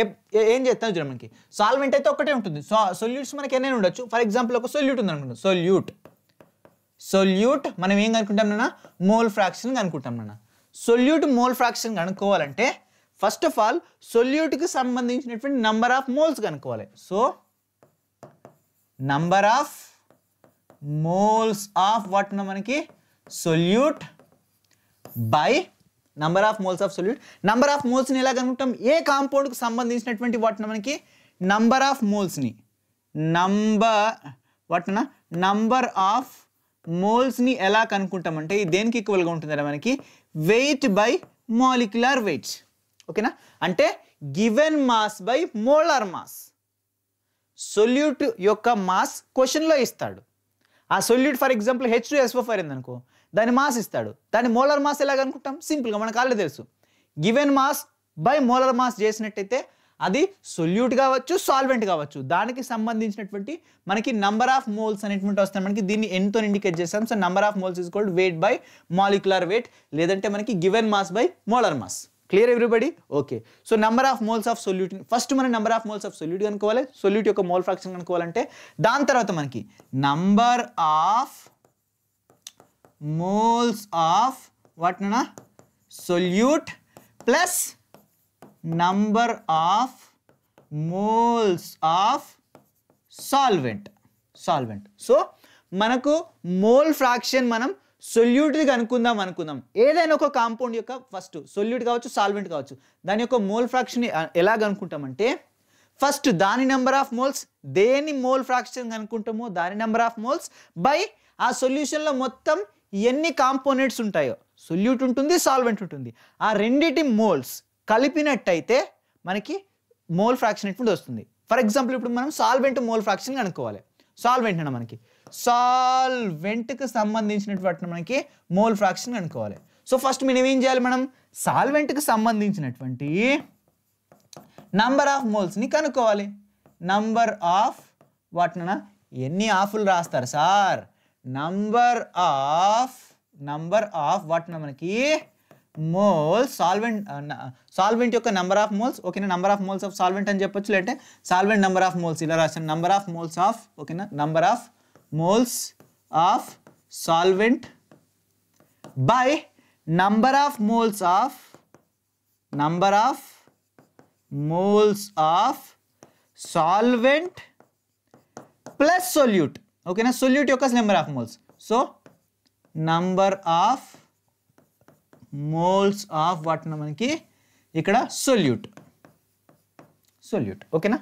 S1: ఏం చేస్తాం చూడండి మనకి సాల్వెంట్ అయితే ఒకటే ఉంటుంది సో సొల్యూట్స్ మనకి ఎన్నైనా ఉండొచ్చు ఫర్ ఎగ్జాంపుల్ ఒక సొల్యూట్ ఉంది అనుకుంటాం సొల్యూట్ సొల్యూట్ మనం ఏం కనుక్కుంటాం నాన్న మోల్ ఫ్రాక్షన్ కనుక్కుంటాం నాన్న సొల్యూట్ మోల్ ఫ్రాక్షన్ కనుక్కోవాలంటే ఫస్ట్ ఆఫ్ ఆల్ సొల్యూట్కి సంబంధించినటువంటి నంబర్ ఆఫ్ మోల్స్ కనుక్కోవాలి so number of moles of వాటిన మనకి solute by number of moles of solute number of మోల్స్ని ఎలా కనుక్కుంటాం ఏ కాంపౌండ్కి సంబంధించినటువంటి వాటిని మనకి నంబర్ ఆఫ్ మోల్స్ని నంబర్ వాటిన నంబర్ ఆఫ్ మోల్స్ని ఎలా అంటే ఇది దేనికి ఈక్వల్గా ఉంటుందంటే మనకి వెయిట్ బై మాలిక్యులర్ వెయిట్ ఓకేనా అంటే given mass by molar mass solute యొక్క మాస్ క్వశ్చన్లో ఇస్తాడు ఆ solute for example H two S O four అనుకో దాని మాస్ ఇస్తాడు దాని మోలర్ మాస్ ఎలాగ అనుకుంటాం సింపుల్గా మనకు ఆల్రెడీ తెలుసు given mass by molar mass చేసినట్టయితే అది సొల్యూట్ కావచ్చు సాల్వెంట్ కావచ్చు దానికి సంబంధించినటువంటి మనకి నంబర్ ఆఫ్ మోల్స్ అనేటువంటి వస్తాయి మనకి దీన్ని ఎన్తో ఇండికేట్ చేస్తాం so number of moles is equal weight by molecular weight లేదంటే మనకి given mass by molar mass clear everybody okay so number of moles of solute first మనం number of moles of solute కనుకోవాలి solute యొక్క mole fraction కనుకోవాలంటే దాని తర్వాత మనకి number of moles of what solute plus number of moles of solvent solvent so మనకు mole fraction మనం సొల్యూట్ది అనుకుందాం అనుకుందాం ఏదైనా ఒక కాంపౌండ్ యొక్క ఫస్ట్ సొల్యూట్ కావచ్చు సాల్వెంట్ కావచ్చు దాని యొక్క మోల్ ఫ్రాక్షన్ ఎలా కనుక్కుంటామంటే ఫస్ట్ దాని నెంబర్ ఆఫ్ మోల్స్ దేని మోల్ ఫ్రాక్షన్ కనుక్కుంటామో దాని నెంబర్ ఆఫ్ మోల్స్ బై ఆ సొల్యూషన్లో మొత్తం ఎన్ని కాంపోనెంట్స్ ఉంటాయో సొల్యూట్ ఉంటుంది సాల్వెంట్ ఉంటుంది ఆ రెండింటి మోల్స్ కలిపినట్టయితే మనకి మోల్ ఫ్రాక్షన్ ఎటువంటి వస్తుంది ఫర్ ఎగ్జాంపుల్ ఇప్పుడు మనం సాల్వెంట్ మోల్ ఫ్రాక్షన్ కనుక్కోవాలి సాల్వెంట్ అన్న మనకి సాల్వెంట్కి సంబంధించినటువంటి మనకి మోల్ ఫ్రాక్షన్ కనుక్కోవాలి సో ఫస్ట్ మనం ఏం చేయాలి మనం సాల్వెంట్కి సంబంధించినటువంటి నంబర్ ఆఫ్ మోల్స్ని కనుక్కోవాలి నంబర్ ఆఫ్ వాటిన ఎన్ని ఆఫ్లు రాస్తారు sir number of number of what మనకి మోల్స్ సాల్వెంట్ సాల్వెంట్ యొక్క నంబర్ ఆఫ్ మోల్స్ ఓకేనా number of moles of solvent అని చెప్పొచ్చు లేదంటే సాల్వెంట్ నంబర్ ఆఫ్ మోల్స్ ఇలా రాశాను నంబర్ ఆఫ్ మోల్స్ ఆఫ్ ఓకేనా number of moles of solvent by number of moles of number of moles of solvent plus solute ఓకేనా solute యొక్క number of moles so number of moles of వాటిన మనకి ఇక్కడ solute solute ఓకేనా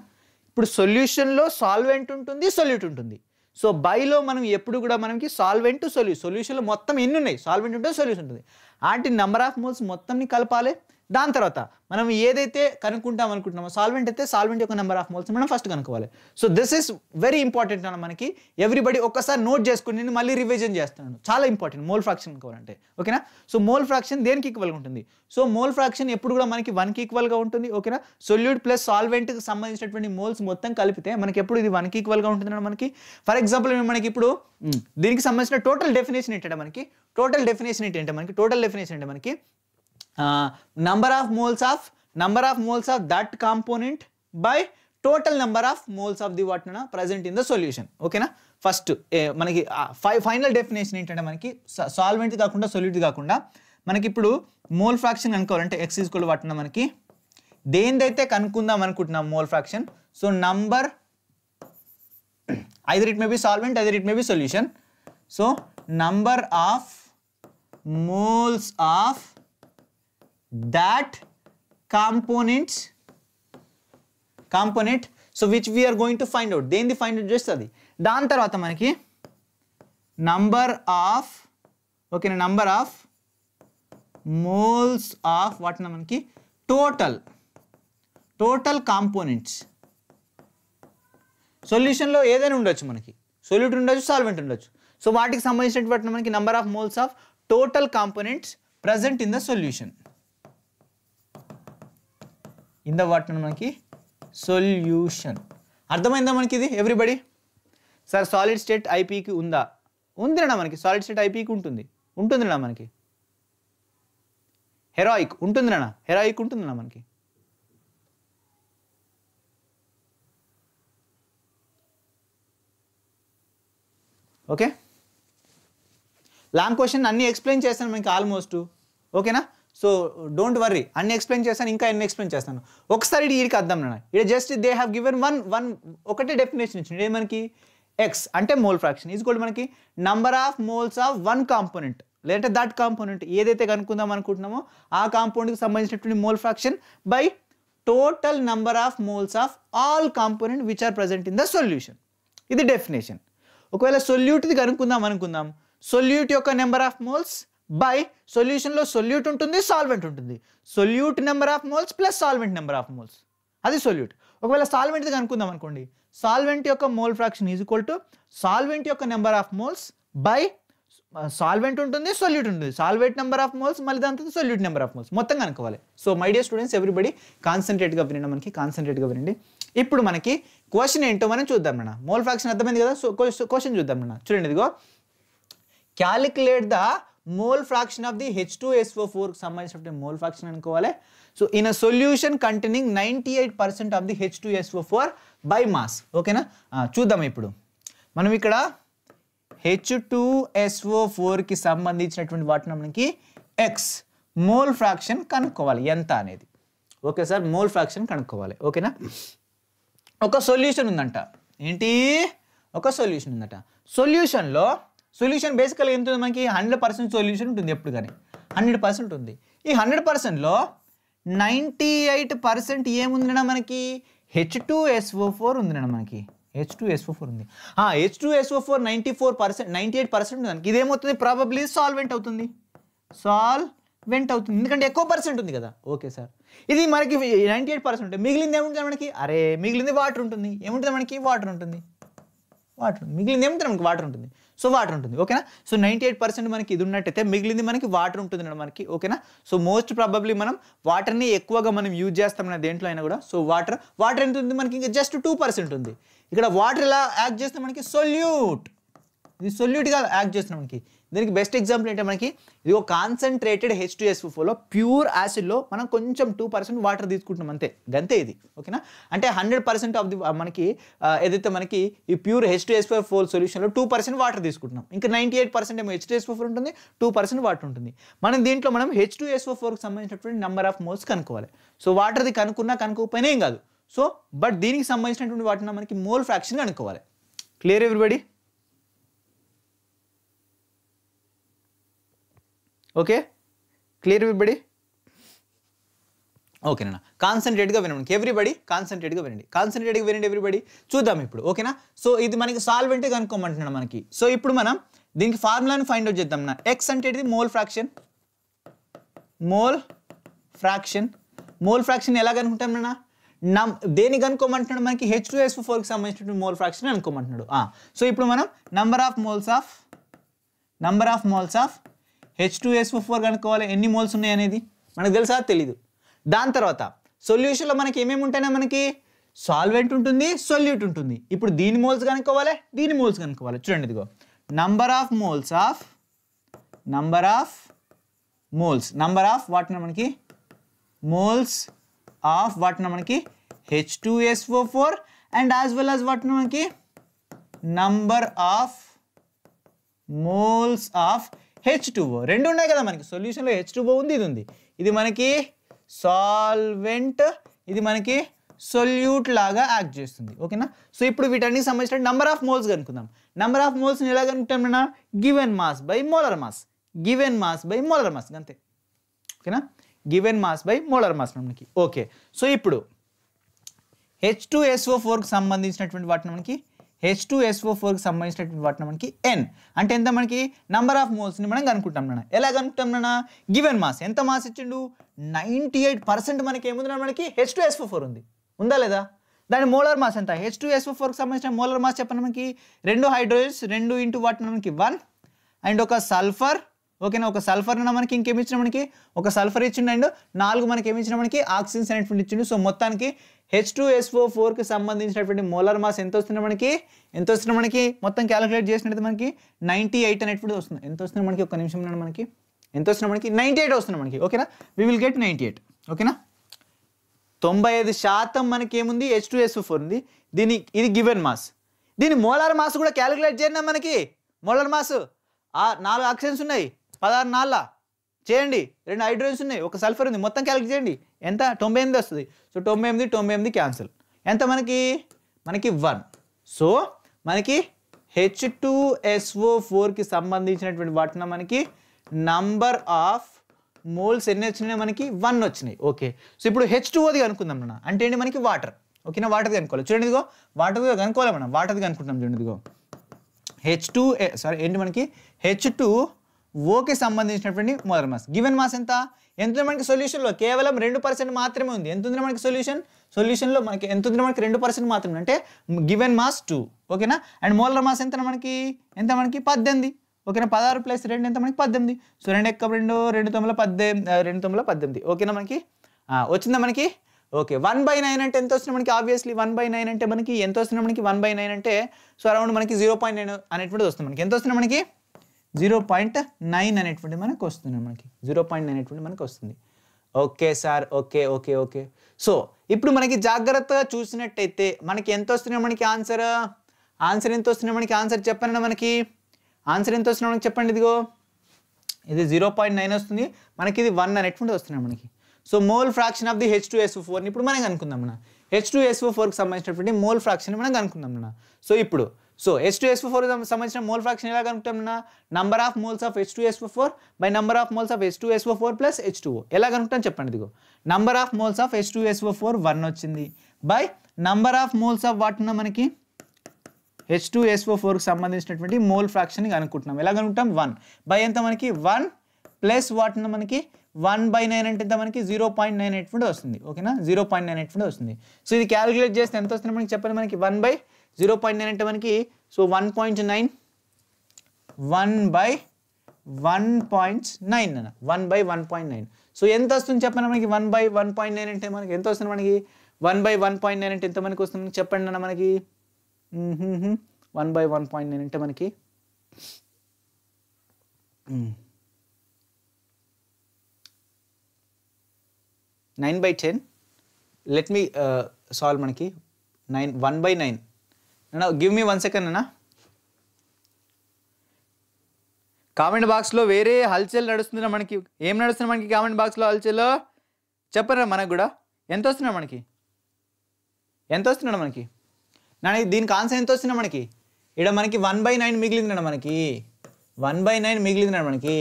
S1: ఇప్పుడు సొల్యూషన్లో solvent ఉంటుంది సొల్యూట్ ఉంటుంది సో బైలో మనం ఎప్పుడు కూడా మనకి సాల్వెంట్ సొల్యూ సొల్యూషన్లో మొత్తం ఎన్ని ఉన్నాయి సాల్వెంట్ ఉంటుంది సొల్యూషన్ ఉంటుంది ఆంటీ నెంబర్ ఆఫ్ మోల్స్ మొత్తంని కలపాలి దాని తర్వాత మనం ఏదైతే కనుక్కుంటాం అనుకుంటున్నామో సాల్వెంట్ అయితే సాల్వెంట్ యొక్క నెంబర్ ఆఫ్ మోల్స్ మనం ఫస్ట్ కనుక్కోవాలి so this is very important అన్న మనకి ఎవ్రీబడి ఒక్కసారి నోట్ చేసుకుని నేను మళ్ళీ రివిజన్ చేస్తున్నాను చాలా ఇంపార్టెంట్ మోల్ ఫ్రాక్షన్ కావాలంటే ఓకేనా సో మోల్ ఫ్రాక్షన్ దేనికి ఈక్వల్గా ఉంటుంది సో మోల్ ఫ్రాక్షన్ ఎప్పుడు కూడా మనకి వన్కి ఈక్వల్గా ఉంటుంది ఓకేనా సొల్యూట్ ప్లస్ సాల్వెంట్కి సంబంధించినటువంటి మోల్స్ మొత్తం కలిపితే మనకి ఎప్పుడు ఇది వన్కి ఈక్వల్గా ఉంటుంది మనకి ఫర్ ఎగ్జాంపుల్ మనకి ఇప్పుడు దీనికి సంబంధించిన టోటల్ డెఫినేషన్ ఏంటంటే మనకి టోటల్ డెఫినేషన్ ఏంటంటే మనకి టోటల్ డెఫినేషన్ అంటే మనకి uh, of moles of of of moles of that component by total total of moles of the the what in the solution ఓకేనా ఫస్ట్ మనకి ఫైనల్ uh, డెఫినేషన్ ఏంటంటే మనకి సాల్వెంట్ కాకుండా solute కాకుండా మనకి ఇప్పుడు మోల్ ఫ్రాక్షన్ అనుకోవాలంటే ఎక్స్ ఈజ్కోల్ పట్టిన మనకి దేనిదైతే కనుక్కుందాం అనుకుంటున్నాం mole fraction so number either it may be solvent either it may be solution so number of moles of that component component so which we are going to find out దేనిది find out చేస్తుంది దాని తర్వాత మనకి number of ఓకేనా number of moles of వాటిని మనకి total total components సొల్యూషన్లో ఏదైనా ఉండొచ్చు మనకి సొల్యూట్ ఉండొచ్చు సాల్వెంట్ ఉండొచ్చు సో వాటికి సంబంధించినటువంటి మనకి number of moles of total components present in the solution ఇంద వాటిని మనకి సొల్యూషన్ అర్థమైందా మనకి ఇది ఎవ్రీబడి సార్ సాలిడ్ స్టేట్ ఐపీకి ఉందా ఉందిరా మనకి సాలిడ్ స్టేట్ ఐపీకి ఉంటుంది ఉంటుందిరా మనకి హెరాయిక్ ఉంటుందిరా హెరాయిక్ ఉంటుందిరా మనకి ఓకే లాంగ్ క్వశ్చన్ అన్నీ ఎక్స్ప్లెయిన్ చేస్తాను మనకి ఆల్మోస్ట్ ఓకేనా సో డోంట్ వర్రీ అన్ని ఎక్స్ప్లెయిన్ చేస్తాను ఇంకా ఎన్ని ఎక్స్ప్లెయిన్ చేస్తాను ఒకసారి వీడికి అర్థం నాన్న ఇక్కడ just they have given one one ఒకటే డెఫినేషన్ ఇచ్చింది మనకి ఎక్స్ అంటే మోల్ ఫ్రాక్షన్ ఈజ్ గోల్డ్ మనకి number of moles of one component లేదంటే దట్ కాంపోనెంట్ ఏదైతే కనుక్కుందాం అనుకుంటున్నామో ఆ కాంపౌండ్కి సంబంధించినటువంటి mole fraction by total number of moles of all component which are present in the solution ఇది డెఫినేషన్ ఒకవేళ సొల్యూట్ది కనుక్కుందాం అనుకుందాం సొల్యూట్ యొక్క నెంబర్ ఆఫ్ మోల్స్ బై సొల్యూషన్లో సొల్యూట్ ఉంటుంది సాల్వెంట్ ఉంటుంది solute number of moles plus solvent number of moles అది సొల్యూట్ ఒకవేళ సాల్వెంట్ది కనుక్కుందాం అనుకోండి సాల్వెంట్ యొక్క mole fraction is equal to solvent యొక్క number of moles by solvent ఉంటుంది సొల్యూట్ ఉంటుంది సాల్వెంట్ నెంబర్ ఆఫ్ మోల్స్ మళ్ళీ దాని సొల్యూట్ నెంబర్ ఆఫ్ మోల్స్ మొత్తం కనుకోవాలి so my dear students everybody కాన్సన్ట్రేట్గా వినండి మనకి కాన్సన్ట్రేట్గా వినండి ఇప్పుడు మనకి క్వశ్చన్ ఏంటో మనం చూద్దాం అన్న మోల్ ఫ్రాక్షన్ అర్థమైంది కదా సో క్వశ్చన్ చూద్దాం అన్న చూడండి ఇదిగో calculate the mole fraction of the H two S O ఫోర్కి సంబంధించినటువంటి మోల్ ఫ్రాక్షన్ అనుకోవాలి so in a solution containing ninety eight percent of the H two S O four by mass ఓకేనా చూద్దాం ఇప్పుడు మనం ఇక్కడ హెచ్ టూ ఎస్ఓ ఫోర్కి సంబంధించినటువంటి వాటిని మనకి ఎక్స్ మోల్ ఫ్రాక్షన్ కనుక్కోవాలి ఎంత అనేది ఓకే సార్ మోల్ ఫ్రాక్షన్ కనుక్కోవాలి ఓకేనా ఒక సొల్యూషన్ ఉందంట ఏంటి ఒక సొల్యూషన్ ఉందట సొల్యూషన్లో సొల్యూషన్ బేసికల్గా ఎంత ఉంది మనకి హండ్రెడ్ పర్సెంట్ సొల్యూషన్ ఉంటుంది ఎప్పుడు కానీ హండ్రెడ్ పర్సెంట్ ఉంది ఈ హండ్రెడ్ పర్సెంట్లో నైంటీ ఎయిట్ పర్సెంట్ ఏముందినా మనకి హెచ్ టూ ఎస్ఓ ఫోర్ ఉందినా మనకి హెచ్ టూ ఎస్ఓ ఫోర్ ఉంది H two S O four ninety four percent ninety eight percent మనకి ఇదేమవుతుంది ప్రాబబ్లీ సాల్వెంట్ అవుతుంది సాల్వ్ వెంట్ అవుతుంది ఎందుకంటే ఎక్కువ పర్సెంట్ ఉంది కదా ఓకే సార్ ఇది మనకి నైంటీ ఎయిట్ పర్సెంట్ మిగిలింది ఏముంటుంది మనకి అరే మిగిలింది వాటర్ ఉంటుంది ఏముంటుంది మనకి వాటర్ ఉంటుంది వాటర్ మిగిలింది ఏముంటుంది మనకి వాటర్ ఉంటుంది సో వాటర్ ఉంటుంది ఓకేనా సో నైంటీ ఎయిట్ పర్సెంట్ మనకి ఇది ఉన్నట్టయితే మిగిలింది మనకి వాటర్ ఉంటుంది మనకి ఓకేనా సో మోస్ట్ ప్రాబబ్లీ మనం వాటర్ని ఎక్కువగా మనం యూజ్ చేస్తాం దేంట్లో అయినా కూడా సో వాటర్ వాటర్ ఎంత ఉంది మనకి ఇంకా జస్ట్ టూ పర్సెంట్ ఉంది ఇక్కడ వాటర్ ఇలా యాక్ట్ చేస్తే మనకి సొల్యూట్ ఇది సొల్యూట్గా యాక్ట్ చేస్తున్నాం మనకి దీనికి బెస్ట్ ఎగ్జాంపుల్ ఏంటంటే మనకి ఇది ఒక కాన్సన్ట్రేటెడ్ హెచ్ టు ఎస్ ఫోలో ప్యూర్ యాసిడ్లో మనం కొంచెం టూ పర్సెంట్ వాటర్ తీసుకుంటున్నాం అంతే గంతే ఇది ఓకేనా అంటే హండ్రెడ్ పర్సెంట్ ఆఫ్ ది మనకి uh, ఏదైతే మనకి ఈ pure H two S four ఫోల్ సొల్యూషన్లో టూ పర్సెంట్ వాటర్ తీసుకుంటున్నాం ఇంకా నైంటీ ఎయిట్ పర్సెంట్ ఏమో హెచ్ టు ఎస్ ఫోర్ ఉంటుంది టూ పర్సెంట్ వాటర్ ఉంటుంది మనం దీంట్లో మనం హెచ్ టు ఎస్ ఫోర్కి సంబంధించినటువంటి నెంబర్ ఆఫ్ మోల్స్ కనుక్కోవాలి సో వాటర్ది కనుక్కున్నా కనుక్కోకపోయినా ఏం కాదు సో బట్ దీనికి సంబంధించినటువంటి వాటిని మనకి మోల్ ఫ్రాక్షన్ కనుక్కోవాలి clear everybody okay clear everybody ఓకేనా కాన్సన్ట్రేట్గా వినండి ఎవ్రీబడి కాన్సన్ట్రేట్గా వినండి కాన్సన్ట్రేట్గా వినండి ఎవ్రీబడి చూద్దాం ఇప్పుడు ఓకేనా సో ఇది మనకి సాల్వ్ అంటే కనుక్కోమంటున్నాడు మనకి సో ఇప్పుడు మనం దీనికి ఫార్ములాని ఫైండ్ అవుట్ చేద్దాం నా ఎక్స్ అంటే ఇది mole fraction mole fraction mole fraction ఎలా కనుక్కుంటాం నా నమ్ దేని కనుక్కోమంటున్నాడు మనకి హెచ్ టూ ఎస్ ఫోర్కి సంబంధించినటువంటి మోల్ ఫ్రాక్షన్ అనుకోమంటున్నాడు సో ఇప్పుడు మనం number of moles of number of moles of H two S O four కనుక్కోవాలి ఎన్ని మోల్స్ ఉన్నాయి అనేది మనకు తెలుసా తెలీదు దాని తర్వాత సొల్యూషన్లో మనకి ఏమేమి ఉంటాయినా మనకి సాల్వెంట్ ఉంటుంది సొల్యూట్ ఉంటుంది ఇప్పుడు దీని మోల్స్ కనుక్కోవాలి దీని మోల్స్ కనుక్కోవాలి చూడండి ఇదిగో number of moles of number of moles number of వాటిన మనకి మోల్స్ ఆఫ్ వాటిన మనకి H two O four and as well as వాటిన మనకి number of moles of H two O రెండు ఉన్నాయి కదా మనకి సొల్యూషన్లో హెచ్ టూఓ ఉంది ఇది ఉంది ఇది మనకి సాల్వెంట్ ఇది మనకి సొల్యూట్ లాగా యాక్ట్ చేస్తుంది ఓకేనా సో ఇప్పుడు వీటన్ని సంబంధించిన నెంబర్ ఆఫ్ మోల్స్ కనుక్కుందాం నెంబర్ ఆఫ్ మోల్స్ని ఎలా కనుక్కుంటాం given mass by molar mass given mass by molar mass అంతే ఓకేనా given mass by molar mass మనకి ఓకే సో ఇప్పుడు హెచ్ టూ ఎస్ఓ సంబంధించినటువంటి వాటిని మనకి హెచ్ టూ ఎస్ ఓ ఫోర్కి సంబంధించినటువంటి వాటిని మనకి ఎన్ అంటే ఎంత మనకి నంబర్ ఆఫ్ మోల్స్ని మనం కనుక్కుంటాం నాన్న ఎలా కనుక్కుంటాం నాన్న గివెన్ మాస్ ఎంత మాస్ ఇచ్చిండు నైంటీ ఎయిట్ పర్సెంట్ మనకి ఏముంది మనకి హెచ్ టూ ఎస్ ఫోర్ ఉంది ఉందా లేదా దాని మోలర్ మాస్ ఎంత హెచ్ టూ ఎస్ ఫోర్కి సంబంధించిన మోలర్ మాస్ చెప్పండి మనకి రెండు హైడ్రోజన్స్ రెండు ఇంటూ వాటిని మనకి వన్ అండ్ ఒక సల్ఫర్ ఓకేనా ఒక సల్ఫర్ మనకి ఇంకేమిచ్చిన మనకి ఒక సల్ఫర్ ఇచ్చిండు అండ్ నాలుగు మనకి ఏమి ఇచ్చిన మనకి ఆక్సిజన్స్ అనేటువంటి ఇచ్చిండు సో మొత్తానికి హెచ్ టూ ఎస్ఓ ఫోర్కి సంబంధించినటువంటి మోలార్ మాస్ ఎంత వస్తుంది మనకి ఎంత వస్తుంది మనకి మొత్తం క్యాలిక్యులేట్ చేసినట్టు మనకి నైంటీ ఎయిట్ అనేటువంటి వస్తుంది ఎంత వస్తుంది మనకి ఒక నిమిషం మనకి ఎంత వస్తుంది మనకి నైంటీ ఎయిట్ వస్తుంది మనకి ఓకేనా we will get ninety eight ఓకేనా తొంభై ఐదు శాతం మనకి ఏముంది హెచ్ టూ ఎస్ ఫోర్ ఉంది దీని ఇది గివెన్ మాస్ దీని మోలార్ మాస్ కూడా క్యాలిక్యులేట్ చేయండి మనకి మోలార్ మాస్ నాలుగు ఆక్సిజన్స్ ఉన్నాయి పదహారు నాళ్ళ చేయండి రెండు హైడ్రోజన్స్ ఉన్నాయి ఒక సల్ఫర్ ఉంది మొత్తం క్యాలిక్యులేట్ చేయండి ఎంత తొంభై ఎనిమిది వస్తుంది సో తొంభై ఎనిమిది తొంభై ఎనిమిది క్యాన్సిల్ ఎంత మనకి మనకి వన్ సో మనకి హెచ్ టూ ఎస్ఓ ఫోర్కి సంబంధించినటువంటి వాటిన మనకి నంబర్ ఆఫ్ మోల్స్ ఎన్ని వచ్చినాయి మనకి వన్ వచ్చినాయి ఓకే సో ఇప్పుడు హెచ్ టూ కనుక్కుందాం అన్న అంటే ఏంటి మనకి వాటర్ ఓకేనా వాటర్ కనుక్కోవాలి చూడండి ఇదిగో వాటర్ కనుక్కోవాలి మనం వాటర్ కనుకుంటున్నాం చూడండి ఇదిగో హెచ్ టూ సారీ ఏంటి మనకి హెచ్ టూ ఓకి సంబంధించినటువంటి మొదటి మాస్ గివెన్ మాస్ ఎంత ఎంత మనకి సొల్యూషన్లో కేవలం రెండు పర్సెంట్ మాత్రమే ఉంది ఎంత ఉంది మనకి సొల్యూషన్ సొల్యూషన్లో మనకి ఎంత ఉంది మనకి రెండు పర్సెంట్ మాత్రమే అంటే గివెన్ మాస్ టూ ఓకేనా అండ్ మోలర్ మాస్ ఎంత మనకి ఎంత మనకి పద్దెనిమిది ఓకేనా పదహారు ప్లస్ రెండు ఎంత మనకి పద్దెనిమిది సో రెండు ఎక్క రెండు రెండు తొమ్మిది పద్దెనిమిది రెండు తొమ్మిది పద్దెనిమిది ఓకేనా మనకి వచ్చిందా మనకి ఓకే వన్ బై నైన్ అంటే ఎంత వస్తుంది మనకి ఆబ్వియస్లీ వన్ బై నైన్ అంటే మనకి ఎంత వస్తుంది మనకి వన్ బై నైన్ అంటే సో అరౌండ్ మనకి జీరో పాయింట్ నైన్ అనేటువంటిది వస్తుంది మనకి ఎంత వస్తుంది మనకి జీరో పాయింట్ నైన్ అనేటువంటి మనకు వస్తుంది మనకి జీరో పాయింట్ నైన్ అనేటువంటి మనకు వస్తుంది okay sir okay okay okay so ఇప్పుడు మనకి జాగ్రత్తగా చూసినట్టయితే మనకి ఎంత వస్తున్నాయి మనకి ఆన్సర్ ఆన్సర్ ఎంత వస్తున్నాయి మనకి ఆన్సర్ చెప్పండి మనకి ఆన్సర్ ఎంత వస్తున్నాయి మనకి చెప్పండి ఇదిగో ఇది జీరో పాయింట్ నైన్ వస్తుంది మనకి ఇది వన్ అనేటువంటి వస్తున్నాయి మనకి so mole fraction of the H two SO ఫోర్ని ఇప్పుడు మనం అనుకుందాం మన హెచ్ టూ ఎస్ఓ ఫోర్కి సంబంధించినటువంటి మోల్ ఫ్రాక్షన్ మనం అనుకుందాం మన సో ఇప్పుడు so S two S four సంబంధించిన మోల్ ఫ్రాక్షన్ ఎలా కనుక్కుంటామన్నా number of moles of S two S four by number of moles of S two S four plus H two ఎలా కనుక్కుంటాం చెప్పండి ఇదిగో number of moles of S two SO four one వచ్చింది by number of moles of వాటిన మనకి H two S O ఫోర్కి సంబంధించినటువంటి mole fraction కనుక్కుంటున్నాం ఎలా కనుక్కుంటాం వన్ బై ఎంత మనకి వన్ ప్లస్ వాటిని మనకి వన్ బై నైన్ అంటే ఎంత మనకి జీరో పాయింట్ నైన్ ఎయిట్ ఫుడ్ వస్తుంది ఓకేనా జీరో పాయింట్ నైన్ ఎయిట్ ఫుడ్ వస్తుంది సో ఇది క్యాలిక్యులేట్ చేస్తే ఎంత వస్తుంది మనకి చెప్పండి మనకి one by zero point nine అంటే మనకి so one point nine one by one point nine అన్న one by one point nine so ఎంత వస్తుంది చెప్పండి మనకి one by one point nine అంటే మనకి ఎంత వస్తుంది మనకి one by one point nine అంటే ఎంత మనకి వస్తుంది చెప్పండి అన్న మనకి one by one point nine అంటే మనకి nine by ten let me solve మనకి నైన్ వన్ బై నైన్ అన్న గివ్ మీ వన్ సెకండ్ అన్న కామెంట్ బాక్స్లో వేరే హల్చల్ నడుస్తుందా మనకి ఏం నడుస్తున్నా మనకి కామెంట్ బాక్స్లో హల్చల్లో చెప్పరా మనకు కూడా ఎంత వస్తున్నాడు మనకి ఎంత వస్తున్నాడు మనకి నాకు దీనికి ఆన్సర్ ఎంత వస్తున్నా మనకి ఇక్కడ మనకి వన్ బై నైన్ మిగిలింది మనకి వన్ బై నైన్ మిగిలింది మనకి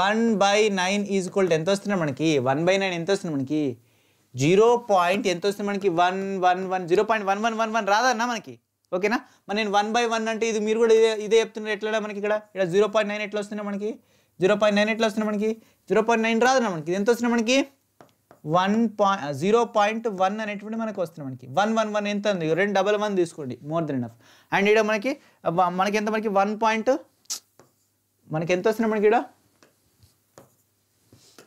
S1: one by nine is called ఎంత వస్తున్నాడు మనకి వన్ బై నైన్ ఎంత వస్తుంది మనకి జీరో పాయింట్ ఎంత వస్తుంది మనకి one one one zero point one one one one రాదన్నా మనకి ఓకేనా మరి నేను వన్ బై వన్ అంటే ఇది మీరు కూడా ఇదే ఇదే చెప్తున్నారు ఎట్లా మనకి ఇక్కడ ఇక్కడ జీరో పాయింట్ నైన్ ఎట్లా వస్తున్నాయి మనకి జీరో పాయింట్ నైన్ ఎట్లా వస్తున్నాయి మనకి జీరో పాయింట్ నైన్ రాదు మనకి ఎంత వస్తున్నాయి మనకి one point zero point one అనేటువంటి మనకి వస్తుంది మనకి వన్ వన్ వన్ ఎంత ఉంది రెండు డబల్ వన్ తీసుకోండి మోర్ దెన్ ఎనఫ్ అండ్ ఇక్కడ మనకి మనకి ఎంత మనకి వన్ పాయింట్ మనకి ఎంత వస్తున్నాయి మనకి ఇక్కడ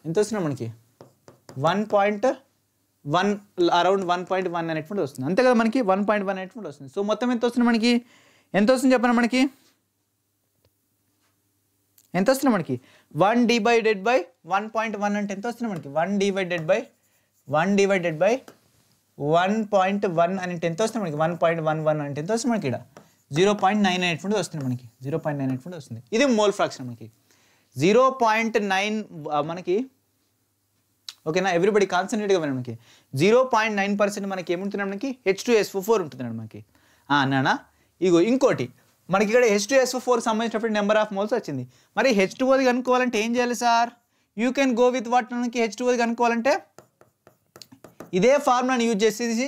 S1: ఎంత వస్తున్నాయి మనకి one point one around one point one అనేటువంటి వస్తుంది అంతే కదా మనకి వన్ పాయింట్ వన్ అనేటువంటి వస్తుంది సో మొత్తం ఎంత వస్తుంది మనకి ఎంత వస్తుంది చెప్పండి మనకి ఎంత వస్తుంది మనకి one divided by one point one అంటే ఎంత వస్తుంది మనకి one divided by one divided by one point one అంటే ఎంత వస్తుంది మనకి వన్ పాయింట్ వన్ వన్ అంటే ఎంత వస్తుంది మనకి ఇక్కడ జీరో పాయింట్ నైన్ అనేటువంటి వస్తుంది మనకి జీరో పాయింట్ నైన్ అనేటువంటి వస్తుంది ఇది మోల్ ఫ్రాక్షన్ మనకి జీరో పాయింట్ నైన్ మనకి ఓకేనా ఎవ్రీబడి కాన్సన్ట్రేట్గా వినండి మనకి జీరో పాయింట్ నైన్ పర్సెంట్ మనకి ఏముంటుంది మనకి హెచ్ టూ ఎస్ ఫోర్ ఉంటుంది మనకి నానా ఇగో ఇంకోటి మనకి ఇక్కడ హెచ్ టూ ఎస్ ఫోర్ సంబంధించినప్పుడు నెంబర్ ఆఫ్ మోల్స్ వచ్చింది మరి హెచ్ టూ ఓది కనుక్కోవాలంటే ఏం చేయాలి sir you can go with what మనకి హెచ్ టూ ఓది కనుక్కోవాలంటే ఇదే ఫార్ములాని యూజ్ చేసేసి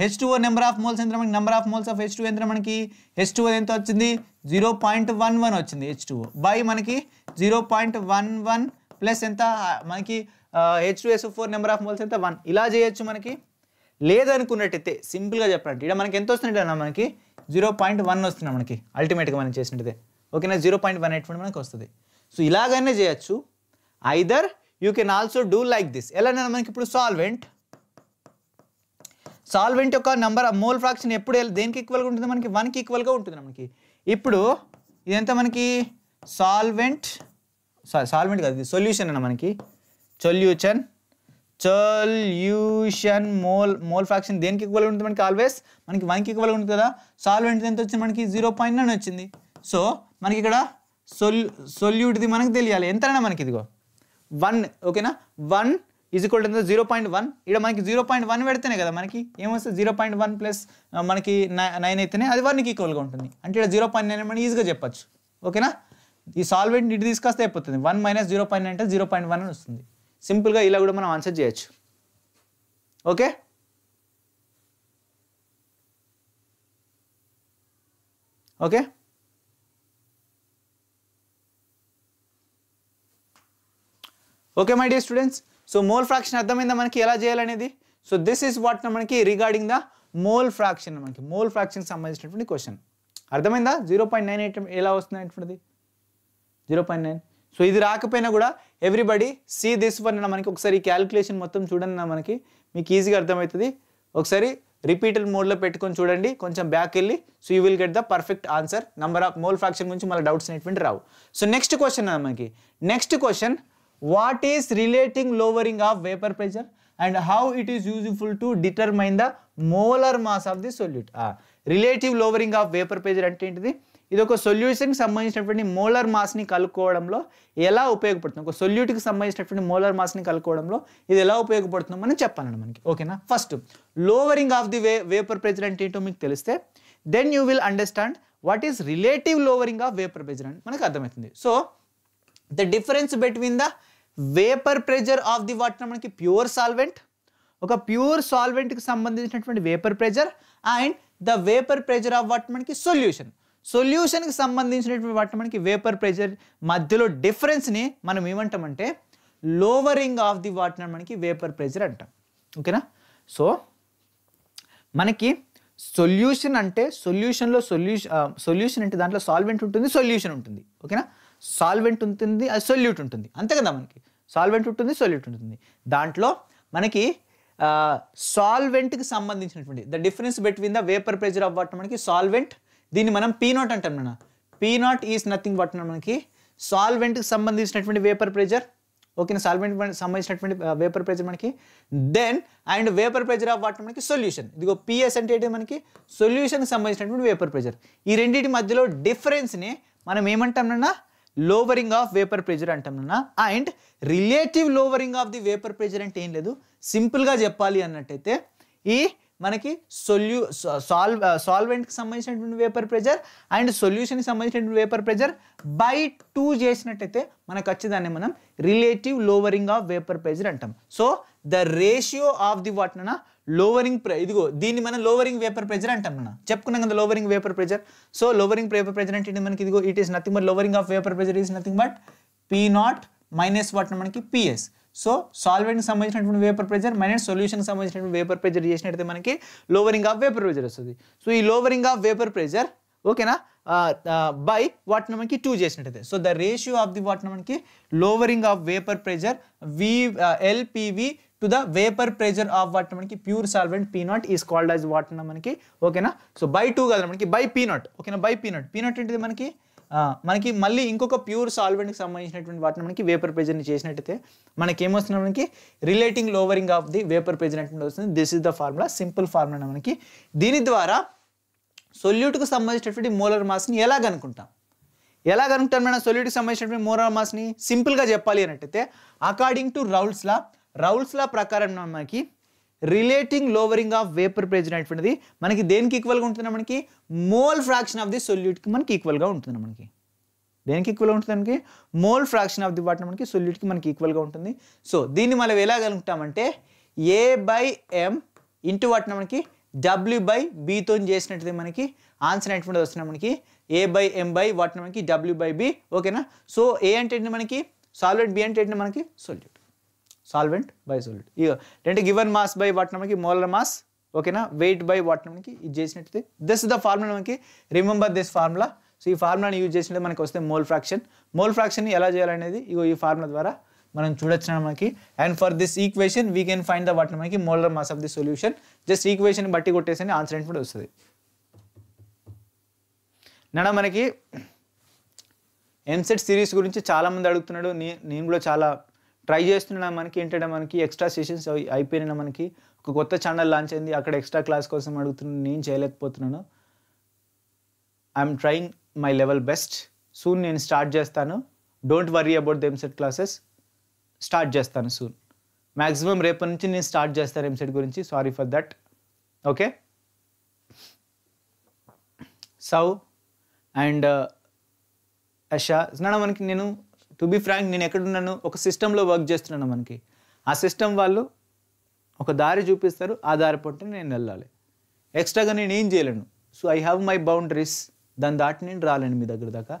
S1: H two O number of moles ఎంత మనకి number of moles of H two ఎంత మనకి హెచ్ టూ ఎంత వచ్చింది జీరో పాయింట్ వన్ వన్ వచ్చింది హెచ్ టూ బై మనకి zero point one one plus ఎంత మనకి H four number of moles ఎంత వన్ ఇలా చేయొచ్చు మనకి లేదనుకున్నట్టయితే సింపుల్గా చెప్పండి ఇక్కడ మనకి ఎంత వస్తుంది అన్న మనకి జీరో పాయింట్ వన్ వస్తుంది మనకి అల్టిమేట్గా మనం చేసినట్టయితే ఓకేనా జీరో పాయింట్ వన్ ఎయిట్ మనకి వస్తుంది సో ఇలాగనే చేయొచ్చు either you can also do like this ఎలా మనకి ఇప్పుడు సాల్వెంట్ సాల్వెంట్ యొక్క నెంబర్ మోల్ ఫ్రాక్షన్ ఎప్పుడు దేనికి ఈక్వల్గా ఉంటుంది మనకి వన్కి ఈక్వల్గా ఉంటుంది మనకి ఇప్పుడు ఇదంతా మనకి సాల్వెంట్ సారీ సాల్వెంట్ కాదు సొల్యూషన్ అన్న మనకి solution solution mole mole fraction దేనికి ఈక్వల్ ఉంటుంది మనకి ఆల్వేస్ మనకి వన్కి ఈక్వల్ ఉంటుంది కదా సాల్వెంట్ ఎంత వచ్చింది మనకి జీరో పాయింట్ నైన్ వచ్చింది సో మనకి ఇక్కడ సొల్ సొల్యూట్ది మనకు తెలియాలి ఎంతైనా మనకి ఇదిగో వన్ ఓకేనా one is equal to zero point one ఇక్కడ మనకి జీరో పాయింట్ వన్ పెడితేనే కదా మనకి ఏమొస్తుంది జీరో పాయింట్ వన్ ప్లస్ మనకి నైన్ అయితేనే అది వన్కి ఈక్వల్గా ఉంటుంది అంటే ఇక్కడ జీరో పాయింట్ నైన్ మనం ఈజీగా చెప్పచ్చు ఓకేనా ఈ సాల్వెంట్ ఇటు తీసుకొస్తే అయిపోతుంది వన్ మైనస్ జీరో పాయింట్ అంటే జీరో పాయింట్ వన్ అని వస్తుంది సింపుల్గా ఇలా కూడా మనం ఆన్సర్ చేయొచ్చు okay okay okay my dear students so mole fraction అర్థమైందా మనకి ఎలా చేయాలనేది సో దిస్ ఈస్ వాట్ మనకి రిగార్డింగ్ ద మోల్ ఫ్రాక్షన్ మనకి మోల్ ఫ్రాక్షన్ సంబంధించినటువంటి క్వశ్చన్ అర్థమైందా జీరో పాయింట్ నైన్ ఎయిట్ ఎలా వస్తుంది జీరో పాయింట్ నైన్ సో ఇది రాకపోయినా కూడా ఎవ్రీబడి సీ దిస్ వన్ అన్న మనకి ఒకసారి క్యాలిక్యులేషన్ మొత్తం చూడండి మనకి మీకు ఈజీగా అర్థమవుతుంది ఒకసారి రిపీటెడ్ మోడ్లో పెట్టుకొని చూడండి కొంచెం బ్యాక్ వెళ్ళి so you will get the perfect answer number of mole fraction గురించి మళ్ళీ డౌట్స్ అనేటువంటి రావు సో నెక్స్ట్ క్వశ్చన్ మనకి next question what is relating lowering of vapour pressure and how it is useful to determine the molar mass of the solute relative lowering of vapour pressure అంటే ఏంటిది ఇది ఒక సొల్యూషన్కి సంబంధించినటువంటి Moller మాస్ని కలుక్కోవడంలో ఎలా ఉపయోగపడుతుంది ఒక సొల్యూట్కి సంబంధించినటువంటి మోలర్ మాస్ని కలుపుకోవడంలో ఇది ఎలా ఉపయోగపడుతుందో మనం చెప్పాలండి మనకి ఓకేనా first lowering of the way vapour pressure అంటే ఏంటో మీకు తెలిస్తే then you will understand what is relative lowering of vapour pressure అని మనకు అర్థమవుతుంది so the difference between the vapour pressure of the water మనకి ప్యూర్ సాల్వెంట్ ఒక ప్యూర్ సాల్వెంట్కి సంబంధించినటువంటి vapour pressure and the vapour pressure of what మనకి solution సొల్యూషన్కి సంబంధించినటువంటి వాటి మనకి వేపర్ ప్రెషర్ మధ్యలో డిఫరెన్స్ని మనం ఏమంటామంటే లోవరింగ్ ఆఫ్ ది వాటిని మనకి వేపర్ ప్రెషర్ అంటాం ఓకేనా సో మనకి సొల్యూషన్ అంటే సొల్యూషన్లో సొల్యూషన్ సొల్యూషన్ అంటే దాంట్లో సాల్వెంట్ ఉంటుంది సొల్యూషన్ ఉంటుంది ఓకేనా సాల్వెంట్ ఉంటుంది అది సొల్యూట్ ఉంటుంది అంతే కదా మనకి సాల్వెంట్ ఉంటుంది సొల్యూట్ ఉంటుంది దాంట్లో మనకి సాల్వెంట్కి సంబంధించినటువంటి the difference between the vapour pressure అవ్వటం మనకి సాల్వెంట్ దీన్ని మనం పీనాట్ అంటాం నాన్న పీనాట్ ఈజ్ నథింగ్ బట్ మనకి సాల్వెంట్కి సంబంధించినటువంటి వేపర్ ప్రెజర్ ఓకేనా సాల్వెంట్ సంబంధించినటువంటి వేపర్ uh, ప్రెజర్ మనకి then and vapour pressure of water మనకి సొల్యూషన్ ఇదిగో పిఎస్ అంటే ఏంటి మనకి సొల్యూషన్కి సంబంధించినటువంటి వేపర్ ప్రెజర్ ఈ రెండింటి మధ్యలో డిఫరెన్స్ని మనం ఏమంటామన్నా లోవరింగ్ ఆఫ్ వేపర్ ప్రెజర్ అంటామన్నా and relative lowering of the vapour pressure అంటే ఏం లేదు సింపుల్గా చెప్పాలి అన్నట్టయితే ఈ మనకి సొల్యూ సాల్వ్ సాల్వెంట్కి సంబంధించినటువంటి వేపర్ ప్రెజర్ అండ్ సొల్యూషన్కి సంబంధించినటువంటి వేపర్ ప్రెజర్ బై టూ చేసినట్టయితే మనకు ఖచ్చితాన్ని మనం relative lowering of vapour pressure అంటాం so the ratio of the వాట్న లోవరింగ్ ప్రె ఇదిగో దీన్ని మనం లోవరింగ్ వేపర్ ప్రెజర్ అంటాం మనం చెప్పుకున్నాం కదా lowering vapour pressure so lowering vapour pressure అంటే మనకి ఇదిగో it is nothing but lowering of vapour pressure is nothing but P not minus వాట్న మనకి పిఎస్ సో సాల్వెంట్ సంబంధించినటువంటి వేపర్ ప్రెజర్ మైనస్ సొల్యూషన్ సంబంధించినటువంటి వేపర్ ప్రెజర్ చేసినట్టయితే మనకి లోవరింగ్ ఆఫ్ వేపర్ ప్రెజర్ వస్తుంది సో ఈ లోవరింగ్ ఆఫ్ వేపర్ ప్రెజర్ ఓకేనా by వాటిని మనకి టూ చేసినట్టయితే so the ratio of the వాటిని మనకి lowering of vapour pressure we LPV to the vapour pressure of వాటిని మనకి pure solvent P not is called as వాటిని మనకి ఓకేనా సో బై టూ కదా మనకి బై పీ నాట్ ఓకేనా by P not P not ఏంటిది మనకి మనకి మళ్ళీ ఇంకొక ప్యూర్ సాల్వెంట్కి సంబంధించినటువంటి వాటిని మనకి వేపర్ ప్రెజర్ని చేసినట్టయితే మనకి ఏమొస్తుంది మనకి relating lowering of the vapour pressure అనేటువంటి వస్తుంది this is the formula simple formula మనకి దీని ద్వారా సొల్యూట్కు సంబంధించినటువంటి మోలర్ మాస్ని ఎలా కనుక్కుంటాం ఎలా కనుక్కుంటాం మనం సొల్యూట్కి సంబంధించినటువంటి మోలర్ మాస్ని సింపుల్గా చెప్పాలి అన్నట్టయితే అకార్డింగ్ టు రౌల్స్లా రౌల్స్లా ప్రకారం మనకి relating lowering of vapour pressure అనేటువంటిది మనకి దేనికి ఈక్వల్గా ఉంటుంది మనకి మోల్ ఫ్రాక్షన్ ఆఫ్ ది సొల్యూట్కి మనకి ఈక్వల్గా ఉంటుంది మనకి దేనికి ఈక్వల్గా ఉంటుంది మనకి మోల్ ఫ్రాక్షన్ ఆఫ్ ది వాటిని మనకి సొల్యూట్కి మనకి ఈక్వల్గా ఉంటుంది సో దీన్ని మనం ఎలా కలుగుతామంటే ఏ బై ఎం ఇంటూ వాటిని మనకి డబ్ల్యూ బై బీతో చేసినట్టు మనకి ఆన్సర్ అనేటువంటిది వస్తుంది మనకి ఏ బై ఎం బై వాటిని మనకి డబ్ల్యూ బై బి ఓకేనా సో ఏ అంటే మనకి సాల్వెట్ బి అంటే మనకి సొల్యూట్ సాల్వెంట్ బై సొల్యూట్ ఇక అంటే గివన్ మాస్ బై వాట్ మనకి మోలర్ మాస్ ఓకేనా వెయిట్ బై వాట్ మనకి ఇది చేసినట్టు దిస్ ద ఫార్ములా మనకి రిమెంబర్ దిస్ ఫార్ములా సో ఈ ఫార్ములాని యూజ్ చేసినట్టు మనకి వస్తే మోల్ ఫ్రాక్షన్ మోల్ ఫ్రాక్షన్ ఎలా చేయాలనేది ఇగో ఈ ఫార్ములా ద్వారా మనం చూడొచ్చు మనకి and for this equation we can find the what మనకి molar mass of the solution just equation బట్టి కొట్టేసి ఆన్సర్ కూడా వస్తుంది నడ మనకి ఎంసెట్ సిరీస్ గురించి చాలామంది అడుగుతున్నాడు నేను కూడా చాలా ట్రై చేస్తున్నా మనకి ఏంటంటే మనకి ఎక్స్ట్రా సెషన్స్ అయిపోయిన మనకి ఒక కొత్త ఛానల్ లాంచ్ అయింది అక్కడ ఎక్స్ట్రా క్లాస్ కోసం అడుగుతున్నాను నేను చేయలేకపోతున్నాను I'm trying my level best soon నేను స్టార్ట్ చేస్తాను don't worry about the EAMCET classes start చేస్తాను సూన్ మ్యాక్సిమం రేపటి నుంచి నేను స్టార్ట్ చేస్తాను ఎంసెట్ గురించి sorry for that okay so and Asha మనకి నేను టు బీ ఫ్రాంక్ నేను ఎక్కడున్నాను ఒక సిస్టంలో వర్క్ చేస్తున్నాను మనకి ఆ సిస్టమ్ వాళ్ళు ఒక దారి చూపిస్తారు ఆ దారి పట్టుని నేను వెళ్ళాలి ఎక్స్ట్రాగా నేను ఏం చేయలేను so I have my boundaries దాన్ని దాటి నేను రాలేను మీ దగ్గర దాకా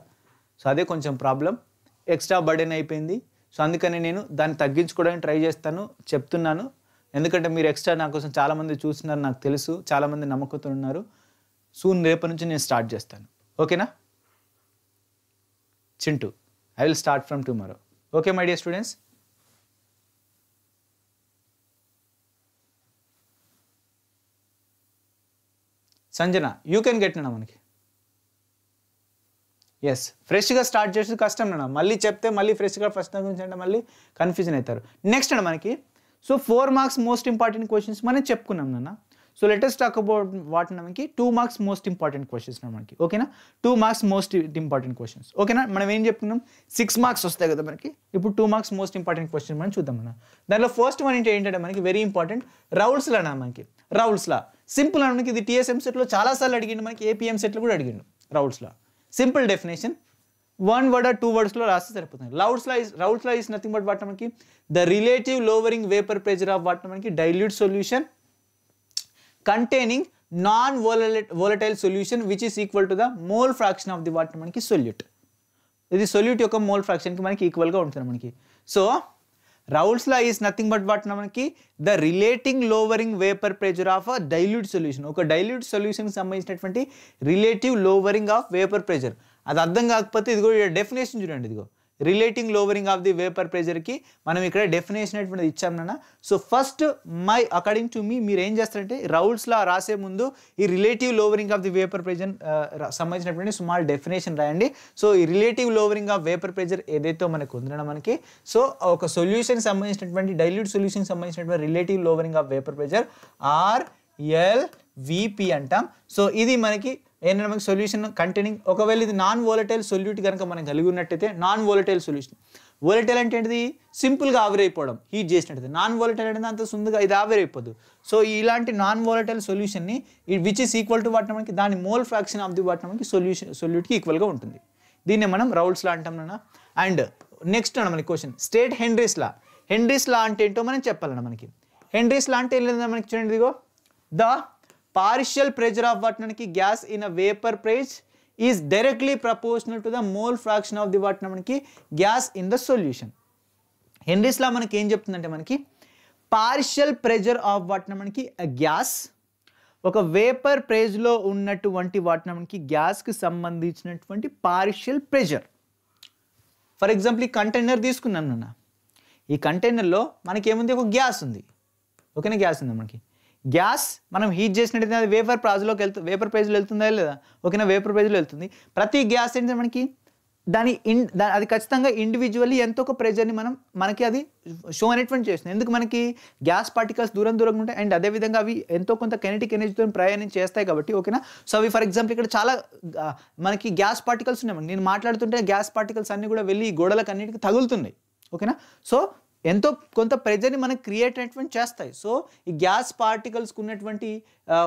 S1: సో అదే కొంచెం ప్రాబ్లం ఎక్స్ట్రా బర్డెన్ అయిపోయింది సో అందుకని నేను దాన్ని తగ్గించుకోవడానికి ట్రై చేస్తాను చెప్తున్నాను ఎందుకంటే మీరు ఎక్స్ట్రా నా కోసం చాలామంది చూస్తున్నారు నాకు తెలుసు చాలామంది నమ్మకంతో ఉన్నారు సూన్ రేపటి నుంచి నేను స్టార్ట్ చేస్తాను ఓకేనా Chintu I will start from tomorrow okay my dear students Sanjana you can get నా మనకి ఎస్ ఫ్రెష్గా స్టార్ట్ చేసేది కష్టం నా మళ్ళీ చెప్తే మళ్ళీ ఫ్రెష్గా ఫస్ట్ గురించి అంటే మళ్ళీ కన్ఫ్యూజన్ అవుతారు నెక్స్ట్ అన్న మనకి so four marks most important questions మనం చెప్పుకున్నాం నాన్న so let's talk about what మనకి two marks most important questions మనకి ఓకేనా two marks most important questions ఓకేనా మనం ఏం చెప్తున్నాం సిక్స్ మార్క్స్ వస్తాయి కదా మనకి ఇప్పుడు two marks most important question మనం చూద్దాం మనం దానిలో ఫస్ట్ వన్ ఏంటంటే మనకి వెరీ ఇంపార్టెంట్ రౌల్స్లా మనకి రౌల్స్లా సింపుల్ అని మనకి ఇది టీఎస్ఎం సెట్లో చాలాసార్లు అడిగిండు మనకి ఏపీఎం సెట్లు కూడా అడిగిండు Raoult's law simple definition one word or two వర్డ్స్లో రాస్తే సరిపోతుంది Raoult's law is Raoult's law is nothing but what మనకి the relative lowering vapour pressure of what మనకి dilute solution containing non non volatile solution which is equal to the mole fraction of the వాటిని మనకి solute ఇది solute యొక్క mole ఫ్రాక్షన్కి మనకి ఈక్వల్గా ఉంటుంది మనకి so Raoult's law is nothing but what మనకి the relating lowering vapour pressure of a dilute solution ఒక డైల్యూట్ సొల్యూషన్కి సంబంధించినటువంటి relative lowering of vapour pressure అది అర్థం కాకపోతే ఇదిగో డెఫినేషన్ చూడండి ఇదిగో relating lowering of the vapour కి మనం ఇక్కడ డెఫినేషన్ అటువంటిది ఇచ్చాం నాన్న so first my according to me మీరు ఏం చేస్తారంటే రౌల్స్లో రాసే ముందు ఈ relative lowering of the vapour pressure సంబంధించినటువంటి స్మాల్ డెఫినేషన్ రాయండి సో ఈ relative lowering of vapour pressure ఏదైతే మనకు ఉందనో మనకి సో ఒక సొల్యూషన్ సంబంధించినటువంటి డైల్యూట్ సొల్యూషన్ సంబంధించినటువంటి relative lowering of vapour pressure R L VP అంటాం సో ఇది మనకి ఏంటంటే మనకి సొల్యూషన్ కంటెనింగ్ ఒకవేళ ఇది నాన్ వోలటైల్ సొల్యూట్ కనుక మనం కలిగి ఉన్నట్టయితే నాన్ వోలటైల్ సొల్యూషన్ వోలటైల్ అంటే ఏంటిది సింపుల్గా ఆవిరైపోవడం హీట్ చేసినట్టు నాన్ వోలటైల్ అంటే అంత సుందరగా ఇది ఆవిరైపోదు సో ఇలాంటి నాన్ వోలటైల్ సొల్యూషన్ని విచ్ ఇస్ ఈక్వల్ టు వాటిన మనకి దాని మోల్ ఫ్రాక్షన్ ఆఫ్ ది వాటిన మనకి సొల్యూషన్ సొల్యూట్కి ఈక్వల్గా ఉంటుంది దీన్నే మనం రౌల్స్లా అంటాం అండ్ నెక్స్ట్ అన్న మనకి క్వశ్చన్ స్టేట్ హెన్రీస్లా హెన్రీస్లా అంటే ఏంటో మనం చెప్పాలన్న మనకి హెన్రీస్లా అంటే ఏం లేదన్న మనకి చూడండి ఇదిగో the partial pressure of what gas in a vapor phase is directly proportional to the mole fraction of the what gas in the solution. Henry's law మనకి ఏం చెప్తుందంటే మనకి పార్షియల్ ప్రెజర్ ఆఫ్ వాటిన గ్యాస్ ఒక వేపర్ ప్రేజ్లో ఉన్నటువంటి వాటిన గ్యాస్కి సంబంధించినటువంటి పార్షియల్ ప్రెజర్ ఫర్ ఎగ్జాంపుల్ ఈ కంటైనర్ తీసుకున్నాను నాన్న ఈ కంటైనర్లో మనకి ఏముంది ఒక గ్యాస్ ఉంది ఓకేనా గ్యాస్ ఉంది మనకి గ్యాస్ మనం హీట్ చేసినట్టయితే అది వేపర్ ప్రైజ్లోకి వెళ్తుంది వేపర్ ప్రైజ్లో వెళ్తుందా లేదా ఓకేనా వేపర్ ప్రైజ్లో వెళ్తుంది ప్రతి గ్యాస్ ఏంటంటే మనకి దాని ఇన్ అది ఖచ్చితంగా ఇండివిజువల్లీ ఎంతో ఒక ప్రెజర్ని మనం మనకి అది షో అనేటువంటి చేస్తుంది ఎందుకు మనకి గ్యాస్ పార్టికల్స్ దూరం దూరంగా ఉంటాయి అండ్ అదేవిధంగా అవి ఎంతో కొంత కెనెటిక్ ఎనర్జీతో ప్రయాణం చేస్తాయి కాబట్టి ఓకేనా సో అవి ఫర్ ఎగ్జాంపుల్ ఇక్కడ చాలా మనకి గ్యాస్ పార్టికల్స్ ఉన్నాయి నేను మాట్లాడుతుంటే గ్యాస్ పార్టికల్స్ అన్నీ కూడా వెళ్ళి గోడలకు అన్నిటికీ తగులుతున్నాయి ఓకేనా సో ఎంతో కొంత ప్రెజర్ని మనకు క్రియేట్ అనేటువంటి చేస్తాయి సో ఈ గ్యాస్ పార్టికల్స్ ఉన్నటువంటి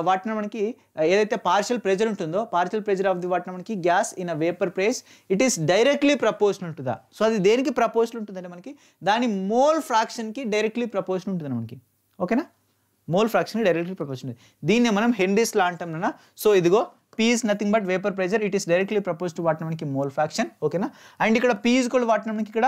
S1: వాటిని మనకి ఏదైతే పార్షియల్ ప్రెజర్ ఉంటుందో పార్షియల్ ప్రెజర్ ఆఫ్ ది వాటిని మనకి gas in a vapour phase it is directly proportion ఉంటుందా సో అది దేనికి ప్రపోజన్ ఉంటుందంటే మనకి దాని మోల్ ఫ్రాక్షన్కి డైరెక్ట్లీ ప్రపోజన్ ఉంటుంది మనకి ఓకేనా మోల్ ఫ్రాక్షన్ డైరెక్ట్లీ ప్రపోజన్ ఉంటుంది దీన్ని మనం హెండీస్ లా అంటాం సో ఇదిగో P is nothing but vapour pressure it is directly proportion to what మనకి మోల్ ఫ్యాక్షన్ ఓకేనా అండ్ ఇక్కడ పీ కూడా వాట్ మనకి ఇక్కడ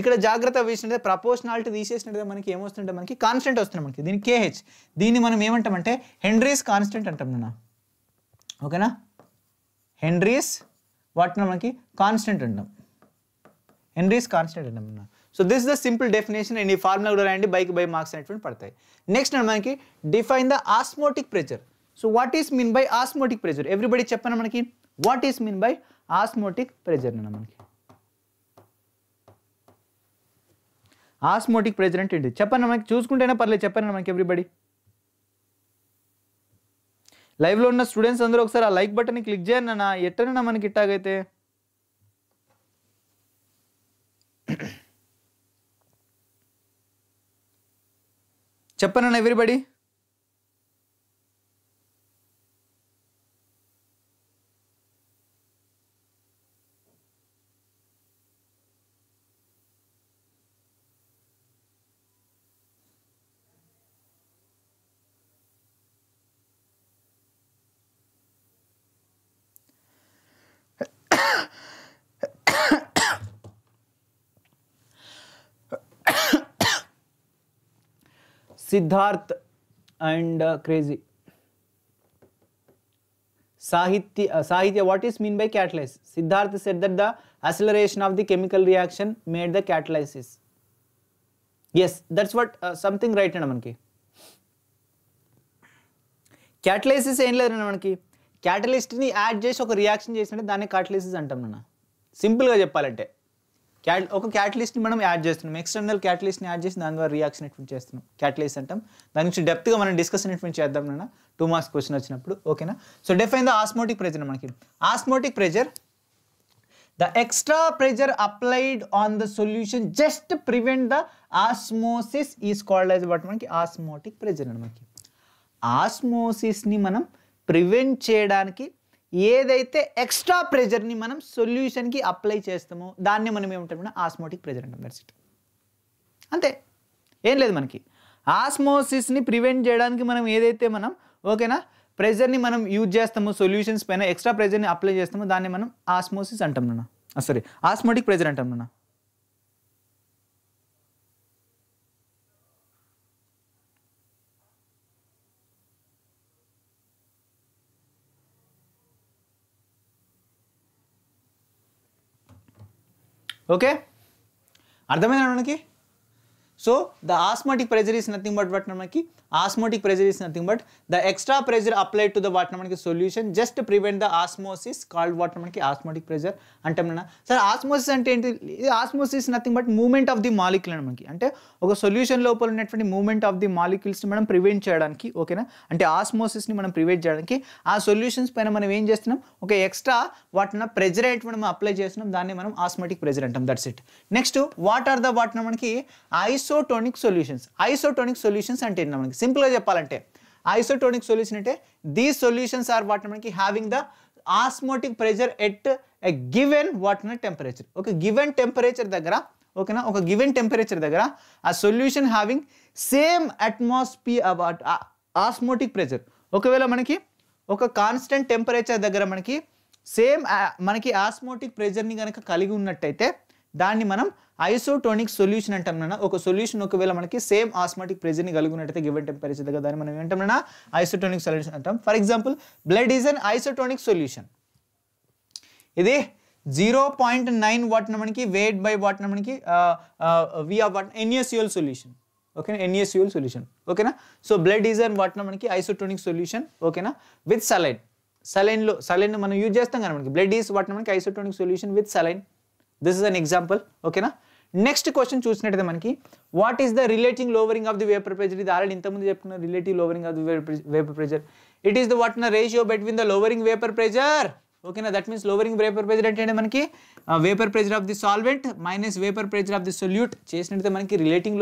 S1: ఇక్కడ జాగ్రత్త వేసినట్టే ప్రపోర్షనాలిటీ తీసేసినట్టే మనకి ఏమొస్తుంటే మనకి కాన్స్టెంట్ వస్తుంది మనకి దీని కేహెచ్ దీన్ని మనం ఏమంటామంటే హెన్రీస్ కాన్స్టెంట్ అంటాం నాన్న ఓకేనా హెన్రీస్ వాటిని మనకి కాన్స్టెంట్ అంటాం హెన్రీస్ కాన్స్టెంట్ అంటాం అన్న so this the simple definition and ఈ ఫార్ములా కూడా రాయండి బైక్ బై మార్క్స్ అనేటువంటి పడతాయి నెక్స్ట్ మనకి define the osmotic pressure so what is mean by osmotic pressure everybody చెప్పనా మనకి what is mean by osmotic pressure అన్న మనకి ఆస్మోటిక్ ప్రెజర్ అంటే ఏంటి చెప్పండి మనకి చూసుకుంటేనే పర్లేదు చెప్పండి మనకి ఎవ్రీబడి లైవ్లో ఉన్న స్టూడెంట్స్ అందరూ ఒకసారి ఆ లైక్ బటన్ క్లిక్ చేయండి అన్న ఎట్టనన్నా మనకి ఇట్టాగైతే చెప్పనన్నా everybody Siddharth and crazy uh, Sahitya uh, Sahitya what is mean by catalysis Siddharth said that the acceleration of the chemical reaction made the catalysis yes that's what something right అండి మనకి క్యాటలైసిస్ ఏం లేదండి మనకి క్యాటలిస్ట్ని యాడ్ చేసి ఒక రియాక్షన్ చేసినట్టే దాన్ని క్యాటలైసిస్ అంటాం సింపుల్ గా చెప్పాలంటే క్యాట్ ఒక క్యాటలిస్ట్ని మనం యాడ్ చేస్తున్నాం ఎక్స్టర్నల్ క్యాటలిస్ట్ని యాడ్ చేసి దాని ద్వారా రియాక్షన్ ఎట్మెంట్ చేస్తున్నాం క్యాటలిస్ట్ అంటాం దాని నుంచి డెప్త్గా మనం డిస్కషన్ ఎట్మెంట్ చేద్దాం నాన్న టూ మార్క్స్ క్వశ్చన్ వచ్చినప్పుడు ఓకేనా so define the osmotic pressure మనకి osmotic pressure the extra pressure applied on the solution just prevent the osmosis is called as but మనకి ఆస్మోటిక్ ప్రెజర్ అని మనకి ఆస్మోసిస్ని మనం ప్రివెంట్ చేయడానికి ఏదైతే ఎక్స్ట్రా ప్రెజర్ని మనం సొల్యూషన్కి అప్లై చేస్తామో దాన్ని మనం ఏమంటాం ఆస్మోటిక్ ప్రెజర్ అంటాం దట్స్ ఇట్ అంతే ఏం లేదు మనకి ఆస్మోసిస్ని ప్రివెంట్ చేయడానికి మనం ఏదైతే మనం ఓకేనా ప్రెజర్ని మనం యూజ్ చేస్తాము సొల్యూషన్స్ పైన ఎక్స్ట్రా ప్రెజర్ని అప్లై చేస్తాము దాన్ని మనం ఆస్మోసిస్ అంటాం నాన్న సారీ ఆస్మోటిక్ ప్రెజర్ అంటాం నాన్న ఓకే అర్థమైందా మనకి So the osmotic pressure is nothing but what namanaki? Osmotic pressure is nothing but the extra pressure applied to the what namanaki solution just to prevent the osmosis called what namanaki osmotic pressure antamna. Sir osmosis అంటే ఏంటి ఇది osmosis nothing but movement of the molecule మనకి అంటే ఒక solution లోపల ఉన్నటువంటి moment of the molecules ని మనం ప్రివెంట్ చేయడానికి ఓకేనా అంటే ఆస్మోసిస్ ని మనం ప్రివెంట్ చేయడానికి ఆ సొల్యూషన్స్ పైన మనం ఏం చేస్తున్నాం ఒక ఎక్స్ట్రా వాటిన ప్రెజర్ అయితే మనం అప్లై చేస్తున్నాం దాన్ని మనం ఆస్మోటిక్ ప్రెజర్ అంటాం that's it next what are the వాటిన మనకి ఐస్ ఐసోటోనిక్ సొల్యూషన్స్ ఐసోటోనిక్ సొల్యూషన్స్ అంటే మనకి సింపుల్గా చెప్పాలంటే ఐసోటోనిక్ సొల్యూషన్ అంటే దీస్ సొల్యూషన్స్ ఆర్ వాట్ మనకి having the osmotic pressure at a given water temperature ఒక గివెన్ టెంపరేచర్ దగ్గర ఓకేనా ఒక గివెన్ టెంపరేచర్ దగ్గర ఆ solution having same atmosphere osmotic pressure ఒకవేళ మనకి ఒక కాన్స్టెంట్ టెంపరేచర్ దగ్గర మనకి సేమ్ మనకి ఆస్మోటిక్ ప్రెషర్ని కనుక కలిగి ఉన్నట్టయితే దాన్ని మనం ఐసోటోనిక్ సొల్యూషన్ అంటాం ఒక సొల్యూషన్ ఒకవేళ మనకి సేమ్ ఆస్మాటిక్ ప్రెజర్ని కలిగినట్టయితే గివెన్ టెంపరేచర్ దగ్గర దాన్ని మనం ఏంటన్నా ఐసోటోనిక్ సొల్యూషన్ అంటాం for example blood is an isotonic solution ఇది జీరో పాయింట్ నైన్ వాట్న మనకి వెయిట్ బై వాట్న మనకి విఆర్ వాట్ ఎన్ఎస్యుఎల్ సొల్యూషన్ ఓకేనా ఎన్ఎస్యుఎల్ సొల్యూషన్ ఓకేనా సో బ్లడ్ ఈజ్ వాట్న వాటిన మనకి ఐసోటోనిక్ సొల్యూషన్ ఓకేనా విత్ సలైన్ సలైన్లో సలైన్ మనం యూజ్ చేస్తాం కదా మనకి బ్లడ్ ఈజ్ వాటిన మనకి isotonic solution with saline this is an example ఓకేనా నెక్స్ట్ క్వశ్చన్ చూసినట్టయితే మనకి what is the relating lowering of the vapour pressure ఇది ఆల్రెడీ ఇంతకుముందు చెప్పుకున్న relative lowering of the vapour pressure it is the what నా ratio between the lowering vapour pressure ఓకేనా that means lowering vapour pressure అంటే మనకి vapour pressure of the solvent minus vapour pressure of the solute చేసినట్టు మనకి relating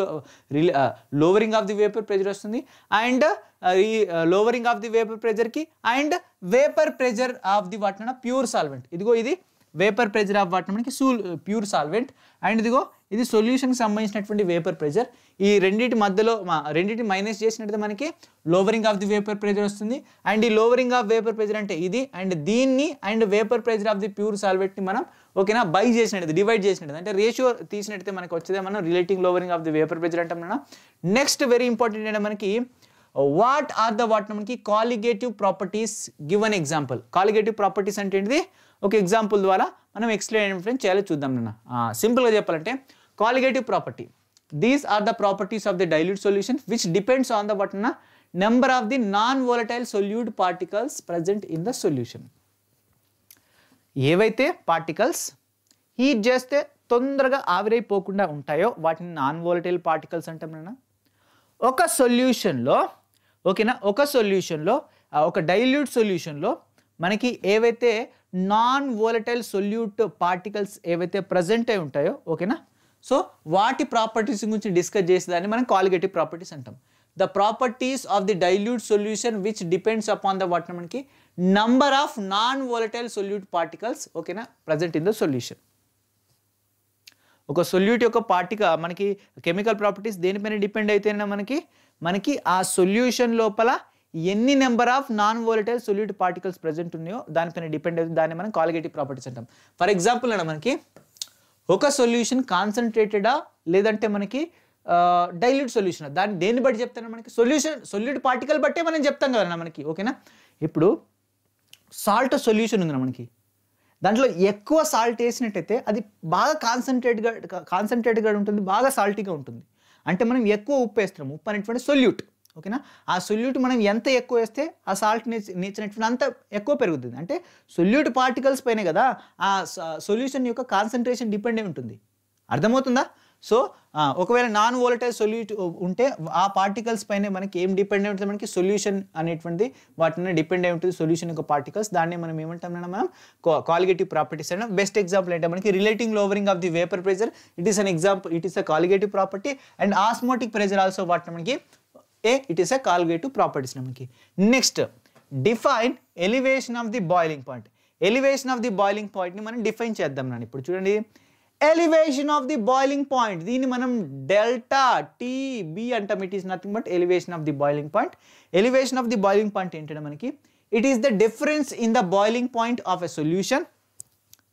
S1: lowering of the vapour pressure వస్తుంది and uh, ఈ lowering of the vapour ప్రెజర్కి and vapour pressure of the వాటిన pure solvent ఇదిగో ఇది వేపర్ ప్రెజర్ ఆఫ్ వాటర్ మనకి సూల్ pure solvent and ఇదిగో ఇది సొల్యూషన్కి సంబంధించినటువంటి వేపర్ ప్రెజర్ ఈ రెండింటి మధ్యలో రెండింటి మైనస్ చేసినట్టు మనకి lowering of the vapour pressure వస్తుంది అండ్ ఈ లోవరింగ్ ఆఫ్ వేపర్ ప్రెజర్ అంటే ఇది అండ్ దీన్ని and vapour pressure of the pure సాల్వెట్ని మనం ఓకేనా బై చేసినట్టు డివైడ్ చేసినట్టు అంటే రేషియో తీసినట్టు మనకి వచ్చేదే మనం relating lowering of the vapour pressure అంటే మనం నెక్స్ట్ వెరీ ఇంపార్టెంట్ అంటే మనకి వాట్ ఆర్ ద వాట్ మనకి colligative properties given example colligative properties అంటే ఏంటిది ఒక ఎగ్జాంపుల్ ద్వారా మనం ఎక్స్ప్లెయిన్ చేయాలో చూద్దాం నిన్న సింపుల్గా చెప్పాలంటే colligative property these are the properties of the dilute solution which depends on the బట్న number of the non volatile solute particles present in the solution ఏవైతే పార్టికల్స్ హీట్ చేస్తే తొందరగా ఆవిరైపోకుండా ఉంటాయో వాటిని నాన్ వోలటైల్ పార్టికల్స్ అంటాం ఒక సొల్యూషన్లో ఓకేనా ఒక సొల్యూషన్లో ఒక డైల్యూట్ సొల్యూషన్లో మనకి ఏవైతే నాన్ వోలటైల్ సొల్యూట్ పార్టికల్స్ ఏవైతే ప్రజెంట్ అయి ఉంటాయో ఓకేనా సో వాటి ప్రాపర్టీస్ గురించి డిస్కస్ చేసేదాన్ని మనం కాలిగేటివ్ ప్రాపర్టీస్ అంటాం the properties of the dilute solution which depends upon the water మనకి number of non volatile solute particles ఓకేనా ప్రజెంట్ ఇన్ ద సొల్యూషన్ ఒక సొల్యూట్ యొక్క పార్టిక మనకి కెమికల్ ప్రాపర్టీస్ దేనిపైన డిపెండ్ అయితేనే మనకి మనకి ఆ సొల్యూషన్ లోపల ఎన్ని number of non volatile solute particles present ఉన్నాయో దానిపైన డిపెండ్ అవుతుంది దాన్ని మనం కాలిగేటివ్ ప్రాపర్టీస్ అంటాం ఫర్ ఎగ్జాంపుల్ అన్న మనకి ఒక సొల్యూషన్ కాన్సన్ట్రేటెడా లేదంటే మనకి డైల్యూట్ సొల్యూషన్ దాన్ని దేన్ని బట్టి చెప్తాను మనకి సొల్యూషన్ సొల్యూట్ పార్టికల్ బట్టే మనం చెప్తాం కదన్నా మనకి ఓకేనా ఇప్పుడు సాల్ట్ సొల్యూషన్ ఉంది మనకి దాంట్లో ఎక్కువ సాల్ట్ వేసినట్టయితే అది బాగా కాన్సన్ట్రేట్గా కాన్సన్ట్రేట్గా ఉంటుంది బాగా సాల్టీగా ఉంటుంది అంటే మనం ఎక్కువ ఉప్పు వేస్తున్నాం ఉప్పు అనేటువంటి సొల్యూట్ ఓకేనా ఆ సొల్యూట్ మనం ఎంత ఎక్కువ వేస్తే ఆ సాల్ట్ నేచర్ అంత ఎక్కువ పెరుగుతుంది అంటే సొల్యూట్ పార్టికల్స్ పైనే కదా ఆ సొల్యూషన్ యొక్క కాన్సన్ట్రేషన్ డిపెండ్ అయి ఉంటుంది అర్థమవుతుందా సో ఒకవేళ నాన్ వోలటైల్ సొల్యూట్ ఉంటే ఆ పార్టికల్స్ పైన మనకి ఏం డిపెండ్ అయి ఉంటుంది మనకి సొల్యూషన్ అనేటువంటిది వాటిని డిపెండ్ అయి ఉంటుంది సొల్యూషన్ యొక్క పార్టికల్స్ దాన్ని మనం ఏమంటాం మనం కాలిగేటివ్ ప్రాపర్టీస్ అయినా బెస్ట్ ఎగ్జాంపుల్ అంటే మనకి relating lowering of the vapour pressure it is an example it is a colligative property and osmotic pressure also వాటిని మనకి A, it is a Kalgative properties namanki. Next, define elevation of the boiling point. Elevation of the boiling point ni మనం define చేద్దాం నాని ఇప్పుడు చూడండి elevation of the boiling point దీన్ని మనం delta T B అంటాం it is nothing but elevation of the boiling point. Elevation of the boiling point ఏంటంటే మనకి it is the difference in the boiling point of a solution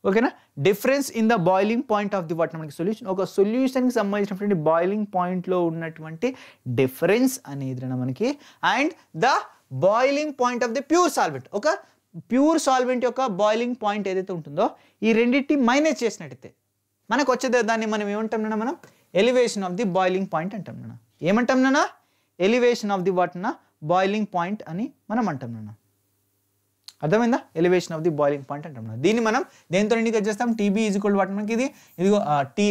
S1: ఓకేనా difference in the boiling point of the water మనకి solution ఒక సొల్యూషన్కి సంబంధించినటువంటి boiling పాయింట్లో ఉన్నటువంటి difference అనేది మనకి and the boiling point of the pure solvent ఒక ప్యూర్ సాల్వెంట్ యొక్క బాయిలింగ్ పాయింట్ ఏదైతే ఉంటుందో ఈ రెండింటి మైనస్ చేసినట్టయితే మనకు వచ్చేది దాన్ని మనం ఏమంటాం మనం elevation of the boiling point అంటాం నాన్న ఏమంటాం నాన్న elevation of the what boiling point అని మనం అంటాం నాన్న అర్థమైందా elevation of the boiling point అంటున్నాం దీన్ని మనం దేంతో ఇండికేట్ చేస్తాం టీబీ ఈజ్ కోల్డ్ వాటర్ మనకి ఇది ఇదిగో T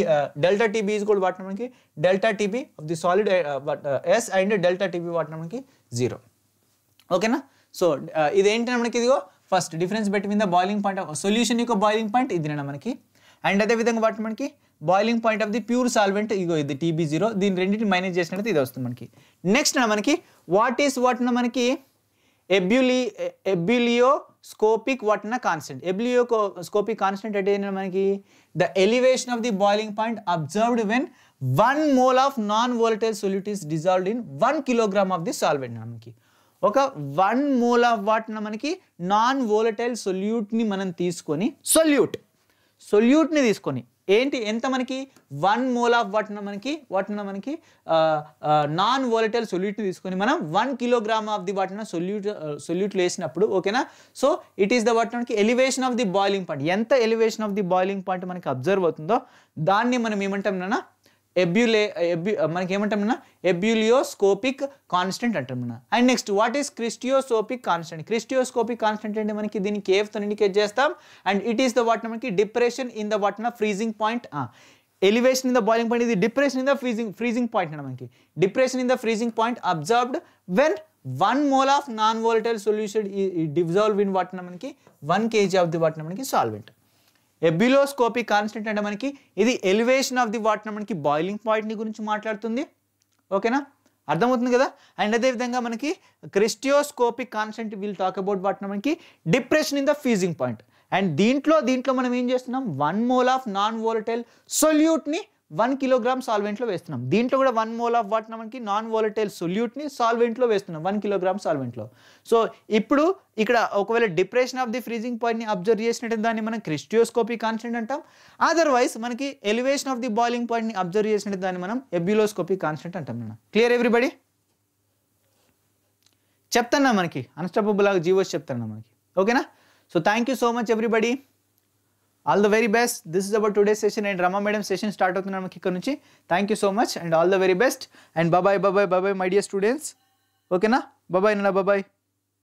S1: delta TB is called water మనకి delta TB of the solid S and delta TB water మనకి జీరో ఓకేనా సో ఇదేంటంటే మనకి ఇదిగో first difference between boiling point solution యొక్క బాయిలింగ్ పాయింట్ ఇది మనకి అండ్ అదేవిధంగా వాటి మనకి boiling point of the pure solvent ఇగో ఇది టీబీ జీరో దీని రెండింటిని మైనేజ్ చేసినట్టు ఇది వస్తుంది మనకి నెక్స్ట్ మనకి వాట్ ఈస్ వాట్ మనకి ఎబ్యులియో స్కోపిక్ వాట్ నా కాన్స్టెంట్ స్కోపిక్ కాన్స్టెంట్ అంటే మనకి the elevation of the boiling point observed when one mole of non volatile solute is dissolved in one kilogram of the solvent మనకి ఒక one mole of what మనకి non volatile సొల్యూట్ని మనం తీసుకొని సొల్యూట్ సొల్యూట్ని తీసుకొని ఏంటి ఎంత మనకి వన్ మోల్ ఆఫ్ వాటిన మనకి వాటర్ మనకి నాన్ వోలటైల్ సొల్యూట్ తీసుకొని మనం వన్ కిలోగ్రామ్ ఆఫ్ ది వాటిన సొల్యూట్ సొల్యూట్లు వేసినప్పుడు ఓకేనా so it is the water మనకి elevation of the boiling point ఎంత elevation of the boiling point మనకి అబ్జర్వ్ అవుతుందో దాన్ని మనం ఏమంటాం నాన్న ఎబ్యులే ఎబ్యూ మనకి ఏమంటామన్నా ఎబ్యులియోస్కోపిక్ కాన్స్టెంట్ అంటాం and next what is cryoscopic constant cryoscopic constant అంటే మనకి దీనికి కేవ్తో ఇండికేట్ చేస్తాం అండ్ ఇట్ ఈస్ ద వాటిన మనకి డిప్రెషన్ ఇన్ ద వాటిన freezing point elevation in the boiling point ఇది depression in the freezing freezing point అండి మనకి depression in the freezing point observed when one mole of non volatile solution dissolve in వాటిన మనకి one KG of the వాటిన మనకి solvent ebullioscopy constant అంటే మనకి ఇది ఎలివేషన్ ఆఫ్ ది వాటర్ మనకి బాయిలింగ్ పాయింట్ని గురించి మాట్లాడుతుంది ఓకేనా అర్థమవుతుంది కదా అండ్ అదేవిధంగా మనకి cryoscopic constant will talk about water మనకి depression in the freezing point and దీంట్లో దీంట్లో మనం ఏం చేస్తున్నాం one mole of non volatile సొల్యూట్ని వన్ కిలోగ్రామ్ సాల్వెంట్లో వేస్తున్నాం దీంట్లో కూడా వన్ మోల్ ఆఫ్ వాటర్ మనకి నాన్ వాలటైల్ సొల్యూట్ని సాల్వెంట్లో వేస్తున్నాం వన్ కిలోగ్రామ్ సాల్వెంట్లో సో ఇప్పుడు ఇక్కడ ఒకవేళ డిప్రెషన్ ఆఫ్ ది ఫ్రీజింగ్ పాయింట్ని అబ్జర్వ్ చేసినట్టు దాన్ని మనం క్రిస్టియోస్కోపీ కాన్స్టెంట్ అంటాం అదర్వైజ్ మనకి ఎలివేషన్ ఆఫ్ ది బాయిలింగ్ పాయింట్ని అబ్జర్వ్ చేసినట్టు దాన్ని మనం ఎబ్యులోస్కోపీ కాన్స్టెంట్ అంటాం మనం క్లియర్ ఎవ్రీబడి చెప్తున్నా మనకి అన్స్టాపబుల్ జీవోస్ చెప్తున్నా మనకి ఓకేనా so thank you so much everybody all the very best this is about today session and Rama madam session start అవుతున్నాను మనకి ఇక్కడ నుంచి thank you so much and all the very best and bye bye bye bye బాబాయ్ my dear students ఓకేనా బాబాయ్ నా బాబాయ్